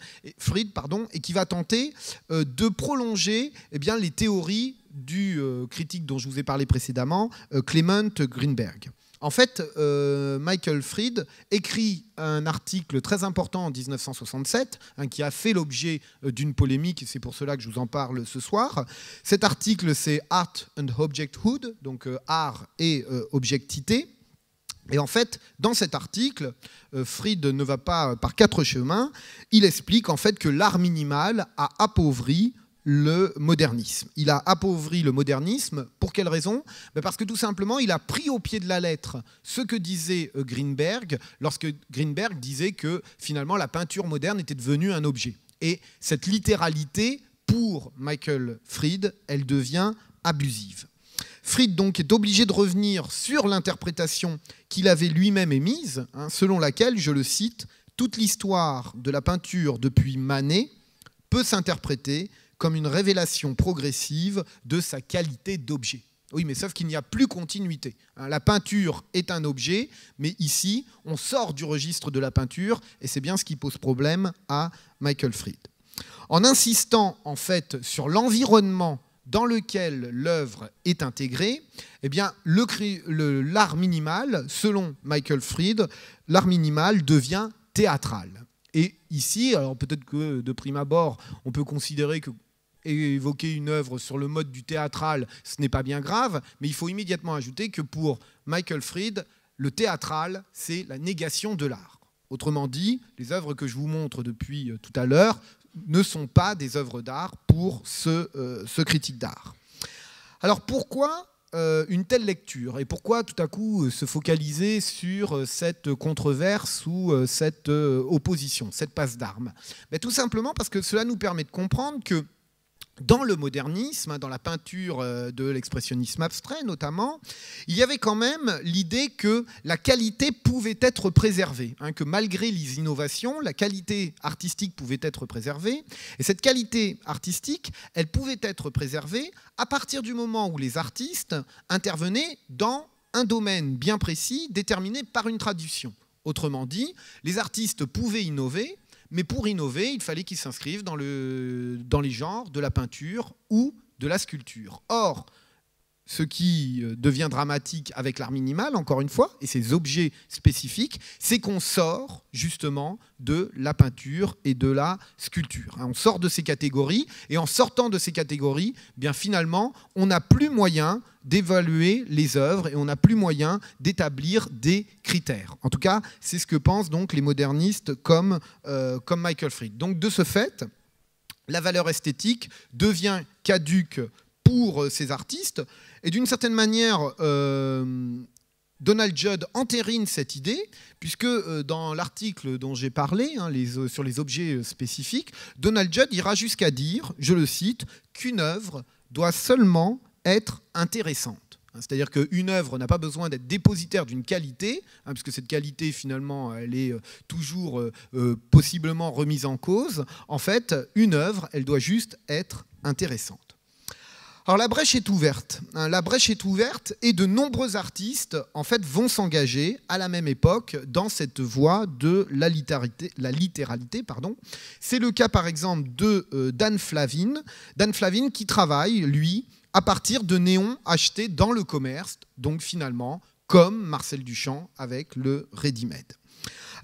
pardon, et qui va tenter euh, de prolonger eh bien, les théories du euh, critique dont je vous ai parlé précédemment, euh, Clement Greenberg. En fait, euh, Michael Fried écrit un article très important en 1967 hein, qui a fait l'objet d'une polémique et c'est pour cela que je vous en parle ce soir. Cet article, c'est Art and Objecthood, donc art et objectité. Et en fait, dans cet article, Fried ne va pas par quatre chemins. Il explique en fait que l'art minimal a appauvri le modernisme. Il a appauvri le modernisme. Pour quelle raison ben Parce que tout simplement, il a pris au pied de la lettre ce que disait euh, Greenberg lorsque Greenberg disait que finalement la peinture moderne était devenue un objet. Et cette littéralité, pour Michael Fried, elle devient abusive. Fried donc est obligé de revenir sur l'interprétation qu'il avait lui-même émise, hein, selon laquelle, je le cite, toute l'histoire de la peinture depuis Manet peut s'interpréter comme une révélation progressive de sa qualité d'objet. Oui, mais sauf qu'il n'y a plus continuité. Hein. La peinture est un objet, mais ici, on sort du registre de la peinture, et c'est bien ce qui pose problème à Michael Fried. En insistant en fait sur l'environnement dans lequel l'œuvre est intégrée, eh bien, l'art minimal, selon Michael Fried, l'art minimal devient théâtral. Et ici, alors peut-être que de prime abord, on peut considérer que évoquer une œuvre sur le mode du théâtral, ce n'est pas bien grave, mais il faut immédiatement ajouter que pour Michael Fried, le théâtral, c'est la négation de l'art. Autrement dit, les œuvres que je vous montre depuis euh, tout à l'heure ne sont pas des œuvres d'art pour ce, euh, ce critique d'art. Alors pourquoi euh, une telle lecture Et pourquoi tout à coup se focaliser sur cette controverse ou cette opposition, cette passe d'armes ben, Tout simplement parce que cela nous permet de comprendre que dans le modernisme, hein, dans la peinture euh, de l'expressionnisme abstrait notamment, il y avait quand même l'idée que la qualité pouvait être préservée, hein, que malgré les innovations, la qualité artistique pouvait être préservée. Et cette qualité artistique, elle pouvait être préservée à partir du moment où les artistes intervenaient dans un domaine bien précis, déterminé par une tradition. Autrement dit, les artistes pouvaient innover mais pour innover, il fallait qu'ils s'inscrivent dans, les genres de la peinture ou de la sculpture. Or, ce qui euh, devient dramatique avec l'art minimal, encore une fois, et ses objets spécifiques, c'est qu'on sort justement de la peinture et de la sculpture. Hein. On sort de ces catégories, et en sortant de ces catégories, eh bien finalement, on n'a plus moyen d'évaluer les œuvres et on n'a plus moyen d'établir des critères. En tout cas, c'est ce que pensent donc les modernistes comme, euh, comme Michael Fried. Donc de ce fait, la valeur esthétique devient caduque pour euh, ces artistes. Et d'une certaine manière, euh, Donald Judd entérine cette idée, puisque euh, dans l'article dont j'ai parlé, hein, sur les objets spécifiques, Donald Judd ira jusqu'à dire, je le cite, qu'une œuvre doit seulement être intéressante. Hein, c'est-à-dire qu'une œuvre n'a pas besoin d'être dépositaire d'une qualité, hein, puisque cette qualité, finalement, elle est toujours possiblement remise en cause. En fait, une œuvre, elle doit juste être intéressante. Alors la brèche est ouverte. Hein. la brèche est ouverte et de nombreux artistes en fait vont s'engager à la même époque dans cette voie de la littéralité. La littéralité pardon. C'est le cas par exemple de euh, Dan Flavin. Dan Flavin qui travaille lui à partir de néons achetés dans le commerce. Donc finalement comme Marcel Duchamp avec le ready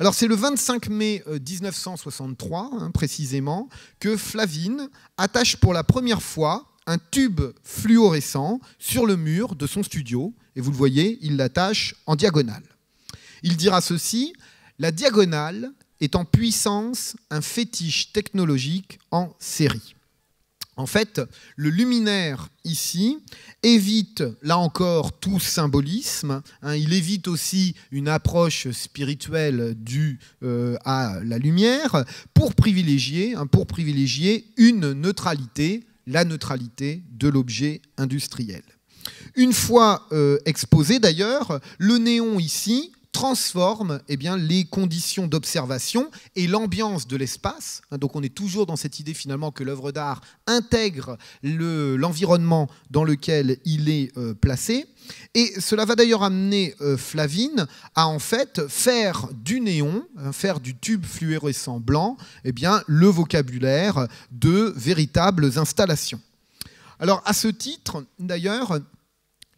Alors c'est le 25 mai 1963 euh, hein, précisément que Flavin attache pour la première fois un tube fluorescent sur le mur de son studio, et vous le voyez, il l'attache en diagonale. Il dira ceci, la diagonale est en puissance un fétiche technologique en série. En fait, le luminaire ici évite, là encore, tout symbolisme. Hein. il évite aussi une approche spirituelle due euh, à la lumière pour privilégier, hein, pour privilégier une neutralité la neutralité de l'objet industriel. Une fois euh, exposé d'ailleurs, le néon ici transforme eh bien, les conditions d'observation et l'ambiance de l'espace. Hein, donc on est toujours dans cette idée finalement que l'œuvre d'art intègre l'environnement dans lequel il est euh, placé. Et cela va d'ailleurs amener euh, Flavine à en fait faire du néon, hein, faire du tube fluorescent blanc, eh bien, le vocabulaire de véritables installations. Alors à ce titre, d'ailleurs,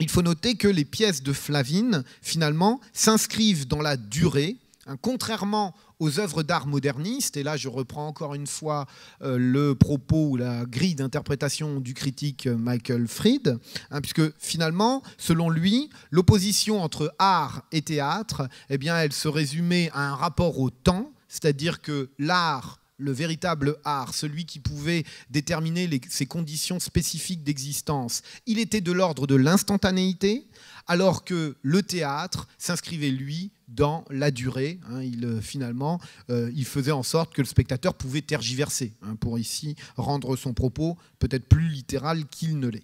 il faut noter que les pièces de Flavine, finalement, s'inscrivent dans la durée, hein, contrairement aux œuvres d'art modernistes, et là je reprends encore une fois euh, le propos ou la grille d'interprétation du critique euh, Michael Fried, hein, puisque finalement, selon lui, l'opposition entre art et théâtre, eh bien, elle se résumait à un rapport au temps, c'est-à-dire que l'art le véritable art, celui qui pouvait déterminer ses conditions spécifiques d'existence, il était de l'ordre de l'instantanéité, alors que le théâtre s'inscrivait, lui, dans la durée. Hein. il, euh, finalement, euh, il faisait en sorte que le spectateur pouvait tergiverser, hein, pour ici rendre son propos peut-être plus littéral qu'il ne l'est.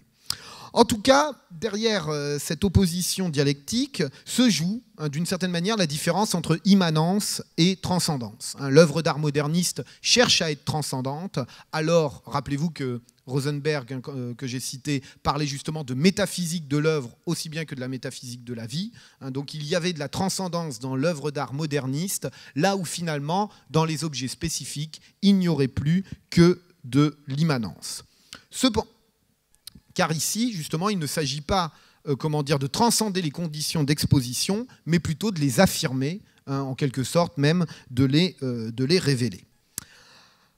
En tout cas, derrière euh, cette opposition dialectique se joue, hein, d'une certaine manière, la différence entre immanence et transcendance. Hein. L'œuvre d'art moderniste cherche à être transcendante, alors rappelez-vous que Rosenberg, hein, euh, que j'ai cité, parlait justement de métaphysique de l'œuvre aussi bien que de la métaphysique de la vie. donc il y avait de la transcendance dans l'œuvre d'art moderniste, là où finalement, dans les objets spécifiques, il n'y aurait plus que de l'immanence. Cependant, car ici, justement, il ne s'agit pas euh, comment dire, de transcender les conditions d'exposition, mais plutôt de les affirmer, hein, en quelque sorte même de les, euh, de les révéler.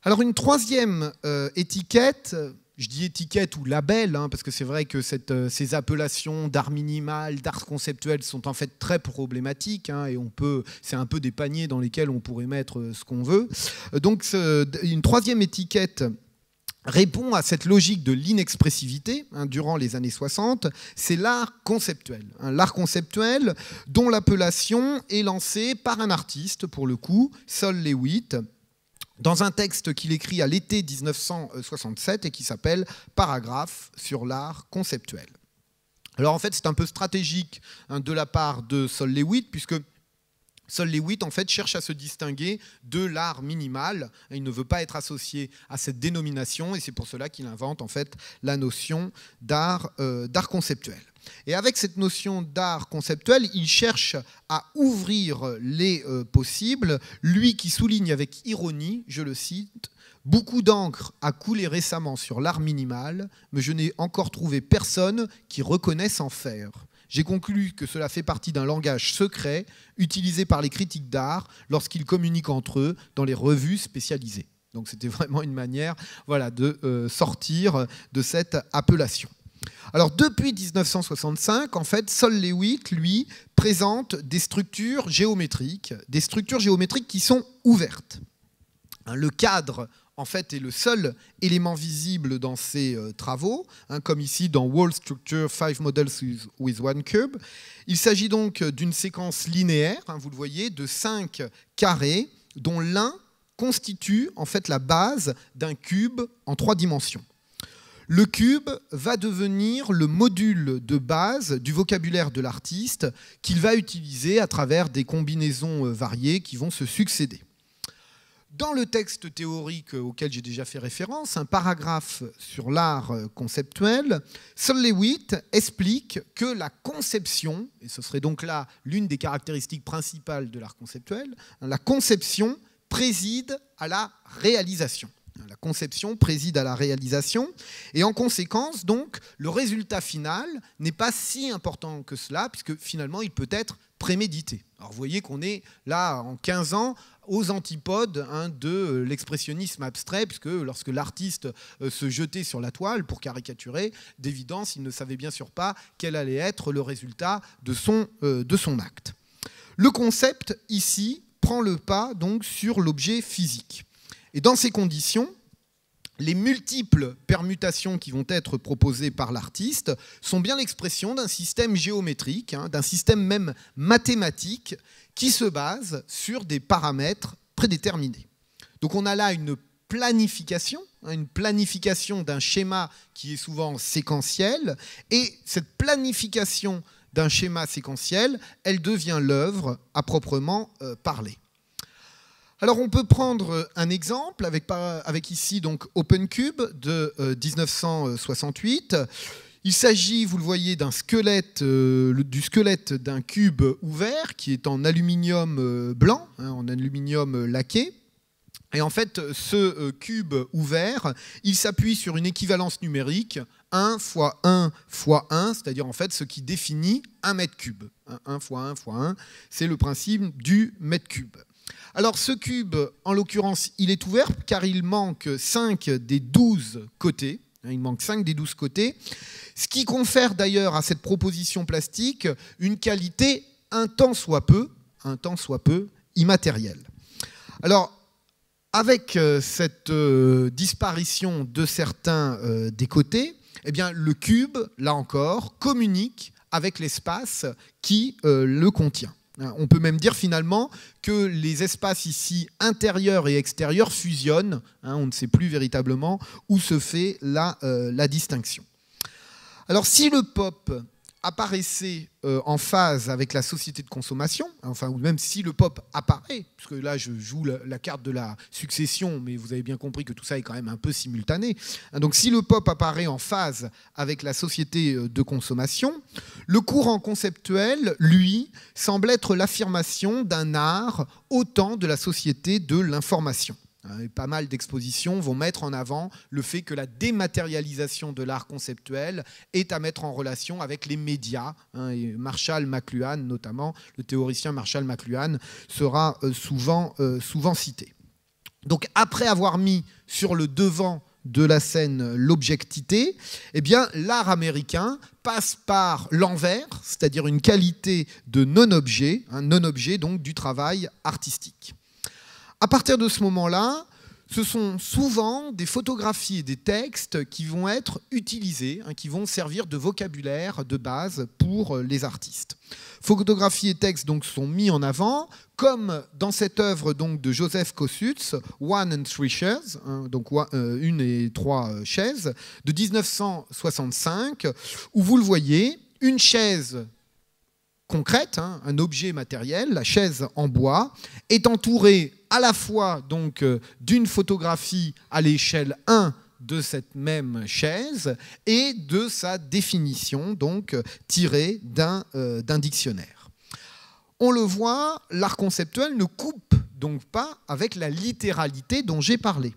Alors une troisième euh, étiquette, je dis étiquette ou label, hein, parce que c'est vrai que ces appellations d'art minimal, d'art conceptuel sont en fait très problématiques, hein, et on peut, c'est un peu des paniers dans lesquels on pourrait mettre ce qu'on veut. Donc une troisième étiquette répond à cette logique de l'inexpressivité hein, durant les années 60, c'est l'art conceptuel. Hein, l'art conceptuel dont l'appellation est lancée par un artiste, pour le coup, Sol Lewitt, dans un texte qu'il écrit à l'été 1967 et qui s'appelle Paragraphe sur l'art conceptuel. Alors en fait, c'est un peu stratégique hein, de la part de Sol Lewitt, puisque Seul Lewitt, en fait, cherche à se distinguer de l'art minimal. Il ne veut pas être associé à cette dénomination et c'est pour cela qu'il invente, en fait, la notion d'art euh, conceptuel. Et avec cette notion d'art conceptuel, il cherche à ouvrir les euh, possibles. Lui qui souligne avec ironie, je le cite, Beaucoup d'encre a coulé récemment sur l'art minimal, mais je n'ai encore trouvé personne qui reconnaisse en faire. J'ai conclu que cela fait partie d'un langage secret utilisé par les critiques d'art lorsqu'ils communiquent entre eux dans les revues spécialisées. Donc c'était vraiment une manière voilà, de euh, sortir de cette appellation. Alors depuis 1965, en fait, Sol Lewitt, lui, présente des structures géométriques, des structures géométriques qui sont ouvertes. Le cadre en fait, est le seul élément visible dans ses euh, travaux, hein, comme ici dans Wall Structure Five Models with, One Cube. Il s'agit donc euh, d'une séquence linéaire, hein, vous le voyez, de cinq carrés, dont l'un constitue en fait la base d'un cube en trois dimensions. Le cube va devenir le module de base du vocabulaire de l'artiste qu'il va utiliser à travers des combinaisons euh, variées qui vont se succéder. Dans le texte théorique auquel j'ai déjà fait référence, un paragraphe sur l'art conceptuel, Lewitt explique que la conception, et ce serait donc là l'une des caractéristiques principales de l'art conceptuel, la conception préside à la réalisation. La conception préside à la réalisation et en conséquence, donc, le résultat final n'est pas si important que cela puisque finalement, il peut être prémédité. Alors vous voyez qu'on est là en 15 ans aux antipodes hein, de euh, l'expressionnisme abstrait, puisque lorsque l'artiste euh, se jetait sur la toile pour caricaturer, d'évidence, il ne savait bien sûr pas quel allait être le résultat de son, euh, de son acte. Le concept, ici, prend le pas donc sur l'objet physique. Et dans ces conditions, les multiples permutations qui vont être proposées par l'artiste sont bien l'expression d'un système géométrique, hein, d'un système même mathématique, qui se base sur des paramètres prédéterminés. Donc on a là une planification, hein, une planification d'un schéma qui est souvent séquentiel, et cette planification d'un schéma séquentiel, elle devient l'œuvre à proprement euh, parler. Alors on peut prendre euh, un exemple avec, ici donc OpenCube de 1968. Euh, il s'agit, vous le voyez, euh, du squelette d'un cube ouvert qui est en aluminium blanc, hein, en aluminium laqué. Et en fait, ce cube ouvert, il s'appuie sur une équivalence numérique 1 x 1 x 1, c'est-à-dire en fait ce qui définit un mètre cube. 1 x 1 x 1, c'est le principe du mètre cube. Alors ce cube, en l'occurrence, il est ouvert car il manque 5 des 12 côtés. Il manque 5 des côtés. Ce qui confère d'ailleurs à cette proposition plastique une qualité un temps soit peu, un temps soit peu, immatérielle. Alors, avec euh, cette euh, disparition de certains euh, des côtés, eh bien, le cube, là encore, communique avec l'espace qui le contient. Hein, on peut même dire finalement que les espaces ici intérieurs et extérieurs fusionnent. Hein, on ne sait plus véritablement où se fait la, euh, la distinction. Alors si le pop apparaissait euh, en phase avec la société de consommation, enfin, ou même si le pop apparaît, puisque là je joue la, la, carte de la succession, mais vous avez bien compris que tout ça est quand même un peu simultané. Hein, donc si le pop apparaît en phase avec la société euh, de consommation, le courant conceptuel, lui, semble être l'affirmation d'un art autant de la société de l'information. Euh, pas mal d'expositions vont mettre en avant le fait que la dématérialisation de l'art conceptuel est à mettre en relation avec les médias. Hein, Marshall McLuhan, notamment, le théoricien Marshall McLuhan, sera euh, souvent, euh, souvent cité. Donc après avoir mis sur le devant de la scène l'objectité, eh bien l'art américain passe par l'envers, c'est-à-dire une qualité de non-objet, un non-objet donc du travail artistique à partir de ce moment-là, ce sont souvent des photographies et des textes qui vont être utilisés, hein, qui vont servir de vocabulaire de base pour euh, les artistes. Photographies et textes donc sont mis en avant, comme dans cette œuvre donc de Joseph Kosuth, One and Three Chairs, hein, donc euh, une et trois euh, chaises, de 1965, où vous le voyez, une chaise concrète, hein, un objet matériel, la chaise en bois, est entourée à la fois donc euh, d'une photographie à l'échelle 1 de cette même chaise et de sa définition donc euh, tirée euh, d'un dictionnaire. On le voit, l'art conceptuel ne coupe donc pas avec la littéralité dont j'ai parlé.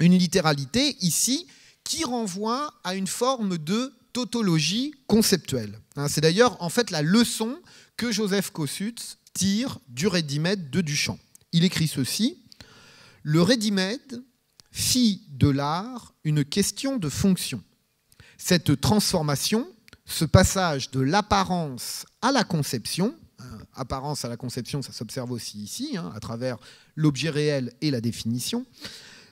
Une littéralité ici qui renvoie à une forme de tautologie conceptuelle. Hein, c'est d'ailleurs en fait la leçon que Joseph Kossuth tire du Rédimède de Duchamp. Il écrit ceci Le Rédimède fit de l'art une question de fonction. Cette transformation, ce passage de l'apparence à la conception, hein, apparence à la conception, ça s'observe aussi ici, hein, à travers l'objet réel et la définition.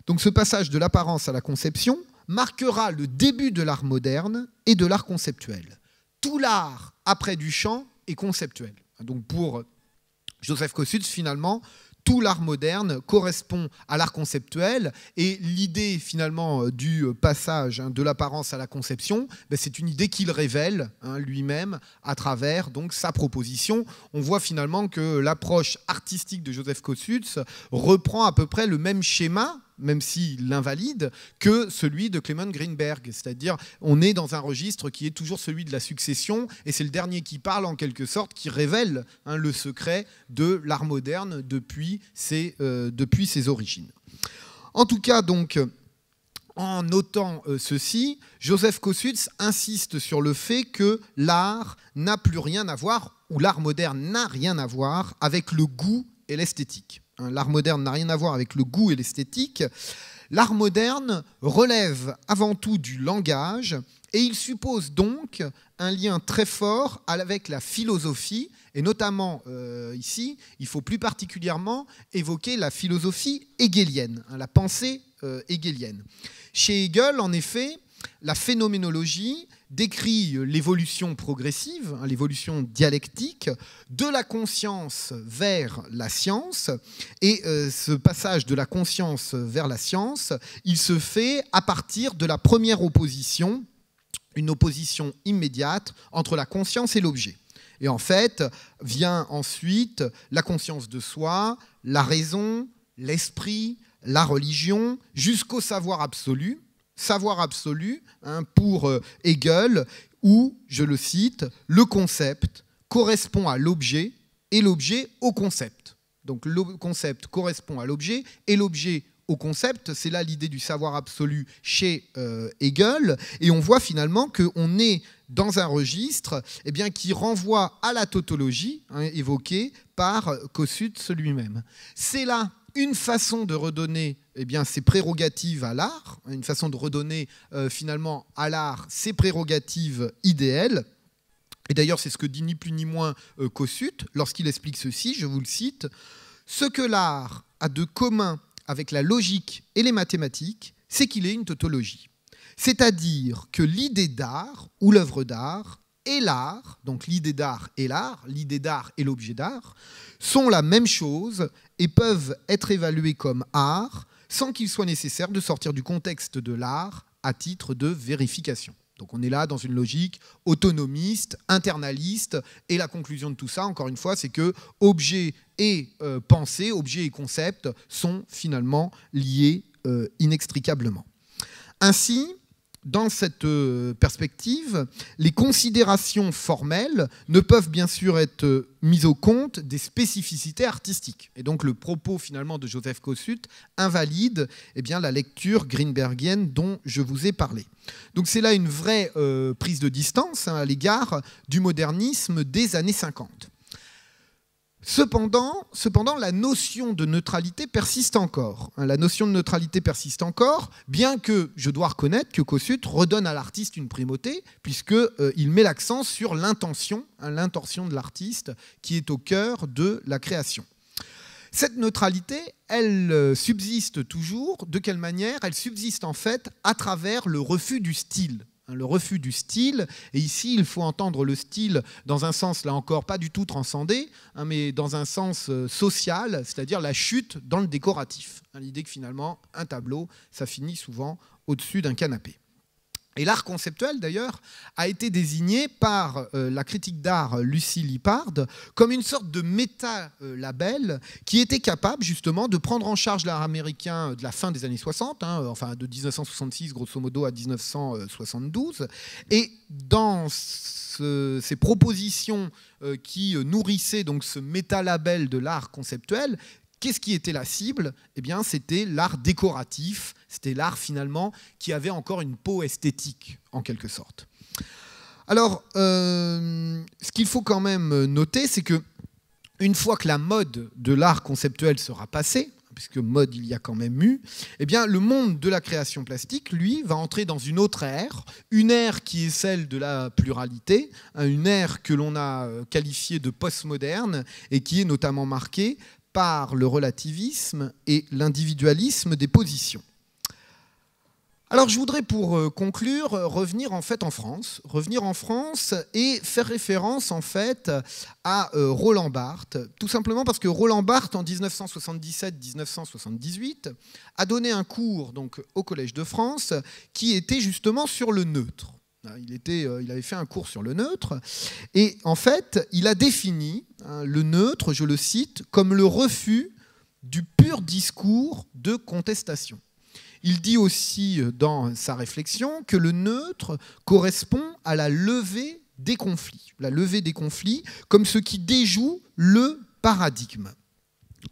Donc ce passage de l'apparence à la conception marquera le début de l'art moderne et de l'art conceptuel. Tout l'art après Duchamp est conceptuel. Donc pour Joseph Kossuth, finalement, tout l'art moderne correspond à l'art conceptuel et l'idée finalement euh, du euh, passage hein, de l'apparence à la conception, ben, c'est une idée qu'il révèle hein, lui-même à travers donc sa proposition. On voit finalement que l'approche artistique de Joseph Kosuth reprend à peu près le même schéma même si l'invalide, que celui de Clement Greenberg. C'est-à-dire, on est dans un registre qui est toujours celui de la succession, et c'est le dernier qui parle, en quelque sorte, qui révèle hein, le secret de l'art moderne depuis ses, euh, depuis ses origines. En tout cas, donc, en notant euh, ceci, Joseph Kossuth insiste sur le fait que l'art n'a plus rien à voir, ou l'art moderne n'a rien à voir avec le goût et l'esthétique. Hein, l'art moderne n'a rien à voir avec le goût et l'esthétique. L'art moderne relève avant tout du langage et il suppose donc un lien très fort avec la philosophie et notamment euh, ici, il faut plus particulièrement évoquer la philosophie hegelienne, hein, la pensée euh, hegelienne. Chez Hegel, en effet, la phénoménologie décrit euh, l'évolution progressive, hein, l'évolution dialectique de la conscience vers la science. Et euh, ce passage de la conscience vers la science, il se fait à partir de la première opposition, une opposition immédiate entre la conscience et l'objet. Et en fait, vient ensuite la conscience de soi, la raison, l'esprit, la religion, jusqu'au savoir absolu savoir absolu hein, pour euh, Hegel, où, je le cite, le concept correspond à l'objet et l'objet au concept. Donc le concept correspond à l'objet et l'objet au concept, c'est là l'idée du savoir absolu chez euh, Hegel, et on voit finalement qu'on est dans un registre eh bien, qui renvoie à la tautologie hein, évoquée par euh, Kossuth lui-même. C'est là une façon de redonner eh bien, ses prérogatives à l'art, hein, une façon de redonner euh, finalement à l'art ses prérogatives idéales. Et d'ailleurs, c'est ce que dit ni plus ni moins Cossuth euh, lorsqu'il explique ceci, je vous le cite, Ce que l'art a de commun avec la logique et les mathématiques, c'est qu'il est une tautologie. C'est-à-dire que l'idée d'art ou l'œuvre d'art et l'art, donc l'idée d'art et l'art, l'idée d'art et l'objet d'art, sont la même chose et peuvent être évalués comme art sans qu'il soit nécessaire de sortir du contexte de l'art à titre de vérification. Donc on est là dans une logique autonomiste, internaliste, et la conclusion de tout ça, encore une fois, c'est que objet et euh, pensée, objet et concept sont finalement liés euh, inextricablement. Ainsi, dans cette euh, perspective, les considérations formelles ne peuvent bien sûr être euh, mises au compte des spécificités artistiques. Et donc le propos finalement de Joseph Kossuth invalide eh bien, la lecture greenbergienne dont je vous ai parlé. Donc c'est là une vraie euh, prise de distance hein, à l'égard du modernisme des années 50. Cependant, cependant, la notion de neutralité persiste encore. Hein. La notion de neutralité persiste encore, bien que je dois reconnaître que Kossuth redonne à l'artiste une primauté, puisqu'il euh, met l'accent sur l'intention, hein, l'intention de l'artiste qui est au cœur de la création. Cette neutralité, elle euh, subsiste toujours. De quelle manière Elle subsiste en fait à travers le refus du style. Hein, le refus du style. Et ici, il faut entendre le style dans un sens, là encore, pas du tout transcendé, hein, mais dans un sens euh, social, c'est-à-dire la chute dans le décoratif. Hein, l'idée que finalement, un tableau, ça finit souvent au-dessus d'un canapé. Et l'art conceptuel, d'ailleurs, a été désigné par euh, la critique d'art euh, Lucie lipard comme une sorte de méta-label euh, qui était capable justement de prendre en charge l'art américain de la fin des années 60, hein, enfin de 1966 grosso modo à 1972. Et dans ces propositions qui nourrissaient donc ce méta-label de l'art conceptuel, Qu'est-ce qui était la cible Eh bien, c'était l'art décoratif, c'était l'art finalement qui avait encore une peau esthétique en quelque sorte. Alors, euh, ce qu'il faut quand même noter, c'est que une fois que la mode de l'art conceptuel sera passée, puisque mode il y a quand même eu, eh bien le monde de la création plastique, lui, va entrer dans une autre ère, une ère qui est celle de la pluralité, hein, une ère que l'on a euh, qualifiée de postmoderne et qui est notamment marquée par le relativisme et l'individualisme des positions. Alors je voudrais pour euh, conclure euh, revenir en fait en France, revenir en France et faire référence en fait à euh, Roland Barthes, tout simplement parce que Roland Barthes en 1977-1978 a donné un cours donc au Collège de France qui était justement sur le neutre. Hein, il avait fait un cours sur le neutre et en fait il a défini hein, le neutre, je le cite, comme le refus du pur discours de contestation. Il dit aussi euh, dans sa réflexion que le neutre correspond à la levée des conflits, la levée des conflits comme ce qui déjoue le paradigme.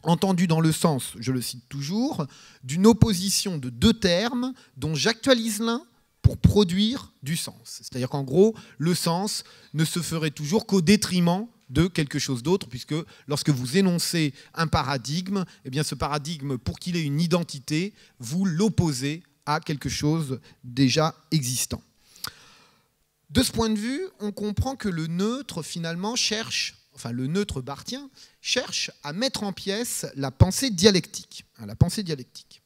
Entendu dans le sens, je le cite toujours, d'une opposition de deux termes dont j'actualise l'un pour produire du sens. C'est-à-dire qu'en gros, le sens ne se ferait toujours qu'au détriment de quelque chose d'autre, puisque lorsque vous énoncez un paradigme, eh bien ce paradigme, pour qu'il ait une identité, vous l'opposez à quelque chose déjà existant. De ce point de vue, on comprend que le neutre, finalement, cherche, enfin le neutre bartien, cherche à mettre en pièce la pensée dialectique. Hein, la pensée dialectique.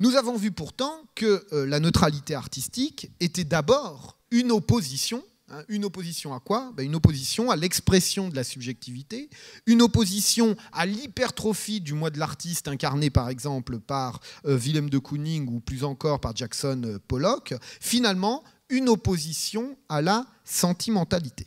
Nous avons vu pourtant que euh, la neutralité artistique était d'abord une opposition Hein, une opposition à quoi ben, Une opposition à l'expression de la subjectivité, une opposition à l'hypertrophie du moi de l'artiste incarné par exemple par euh, Willem de Kooning ou plus encore par Jackson euh, Pollock, finalement une opposition à la sentimentalité.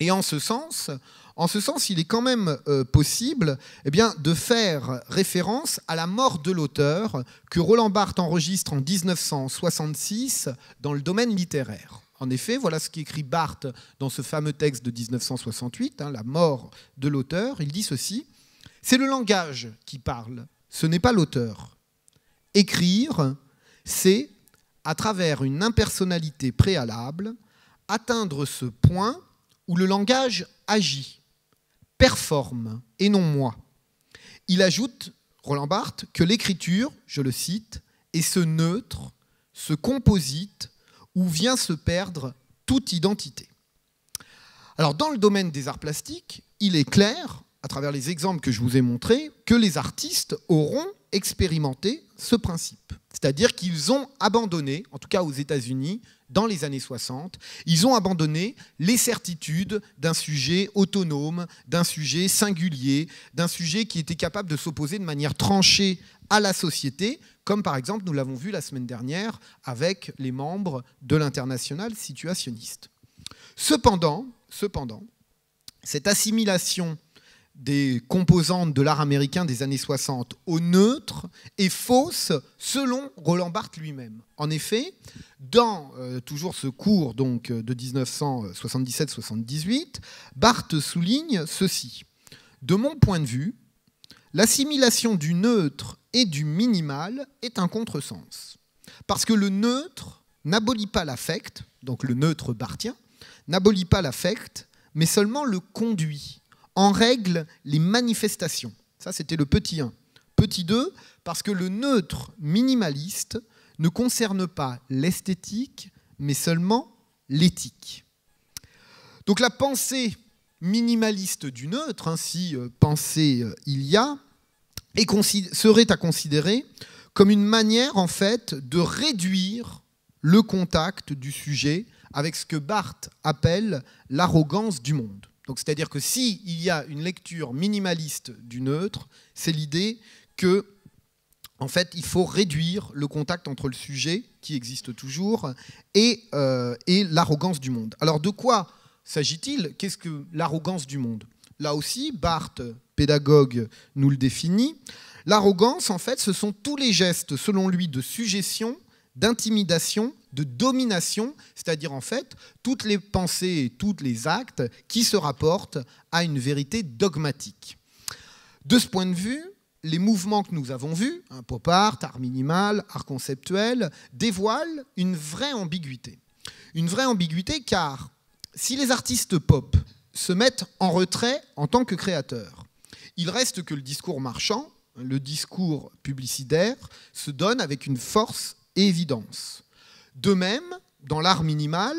Et en ce sens, en ce sens, il est quand même euh, possible eh bien, de faire référence à la mort de l'auteur que Roland Barthes enregistre en 1966 dans le domaine littéraire. En effet, voilà ce qu'écrit Barthes dans ce fameux texte de 1968, hein, La mort de l'auteur. Il dit ceci C'est le langage qui parle, ce n'est pas l'auteur. Écrire, c'est, à travers une impersonnalité préalable, atteindre ce point où le langage agit, performe, et non moi. Il ajoute, Roland Barthes, que l'écriture, je le cite, est ce neutre, ce composite, où vient se perdre toute identité. Alors dans le domaine des arts plastiques, il est clair, à travers les exemples que je vous ai montrés, que les artistes auront expérimenté ce principe. C'est-à-dire qu'ils ont abandonné, en tout cas aux États-Unis, dans les années 60, ils ont abandonné les certitudes d'un sujet autonome, d'un sujet singulier, d'un sujet qui était capable de s'opposer de manière tranchée à la société, comme par exemple nous l'avons vu la semaine dernière avec les membres de l'international situationniste. Cependant, cependant, cette assimilation des composantes de l'art américain des années 60 au neutre est fausse selon Roland Barthes lui-même. En effet, dans euh, toujours ce cours donc euh, de 1977-78, Barthes souligne ceci. De mon point de vue, L'assimilation du neutre et du minimal est un contresens. Parce que le neutre n'abolit pas l'affect, donc le neutre bartien, n'abolit pas l'affect, mais seulement le conduit, en règle les manifestations. Ça, c'était le petit 1. Petit 2, parce que le neutre minimaliste ne concerne pas l'esthétique, mais seulement l'éthique. Donc la pensée minimaliste du neutre, ainsi euh, pensée euh, il y a, serait à considérer comme une manière en fait de réduire le contact du sujet avec ce que Barthes appelle l'arrogance du monde. Donc c'est-à-dire que s'il il y a une lecture minimaliste du neutre, c'est l'idée que en fait, il faut réduire le contact entre le sujet, qui existe toujours, et, euh, et l'arrogance du monde. Alors de quoi s'agit-il Qu'est-ce que l'arrogance du monde Là aussi, Barthes pédagogue nous le définit, l'arrogance, en fait, ce sont tous les gestes, selon lui, de suggestion, d'intimidation, de domination, c'est-à-dire en fait toutes les pensées et tous les actes qui se rapportent à une vérité dogmatique. De ce point de vue, les mouvements que nous avons vus, hein, pop art, art minimal, art conceptuel, dévoilent une vraie ambiguïté. Une vraie ambiguïté car si les artistes pop se mettent en retrait en tant que créateurs, il reste que le discours marchand, le discours publicitaire, se donne avec une force et évidence. De même, dans l'art minimal,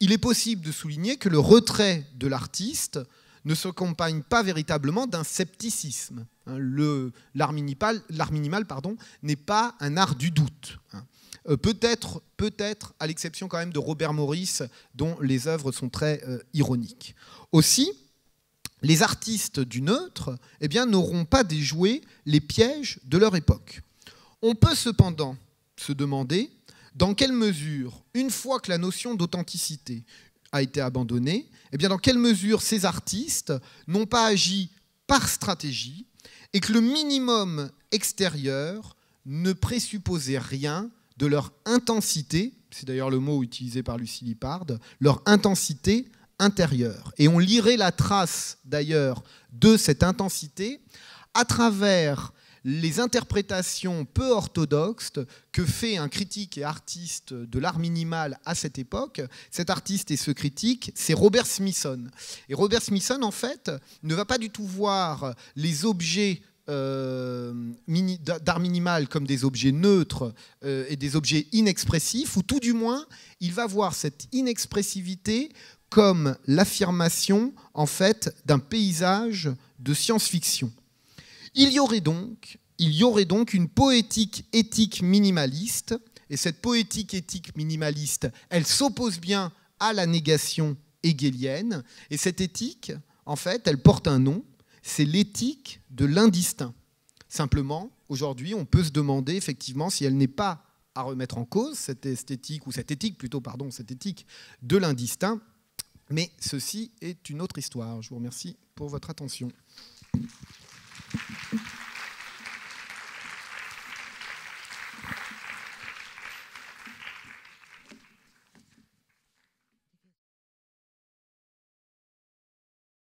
il est possible de souligner que le retrait de l'artiste ne s'accompagne pas véritablement d'un scepticisme. Hein, l'art minimal, n'est pas un art du doute. Hein. Euh, peut-être, peut-être, à l'exception quand même de Robert Morris, dont les œuvres sont très euh, ironiques. Aussi, les artistes du neutre eh bien, n'auront pas déjoué les pièges de leur époque. On peut cependant se demander dans quelle mesure, une fois que la notion d'authenticité a été abandonnée, eh bien, dans quelle mesure ces artistes n'ont pas agi par stratégie et que le minimum extérieur ne présupposait rien de leur intensité, c'est d'ailleurs le mot utilisé par Lucie Lipard. leur intensité intérieure. Et on lirait la trace, d'ailleurs, de cette intensité à travers les interprétations peu orthodoxes que fait un critique et artiste de l'art minimal à cette époque. Cet artiste et ce critique, c'est Robert Smithson. Et Robert Smithson, en fait, ne va pas du tout voir les objets euh, d'art minimal comme des objets neutres euh, et des objets inexpressifs, ou tout du moins, il va voir cette inexpressivité comme l'affirmation en fait d'un paysage de science-fiction. Il y aurait donc, il y aurait donc une poétique éthique minimaliste et cette poétique éthique minimaliste, elle s'oppose bien à la négation hegelienne et cette éthique en fait, elle porte un nom, c'est l'éthique de l'indistinct. Simplement, aujourd'hui, on peut se demander effectivement si elle n'est pas à remettre en cause cette esthétique ou cette éthique plutôt pardon, cette éthique de l'indistinct mais ceci est une autre histoire. Je vous remercie pour votre attention.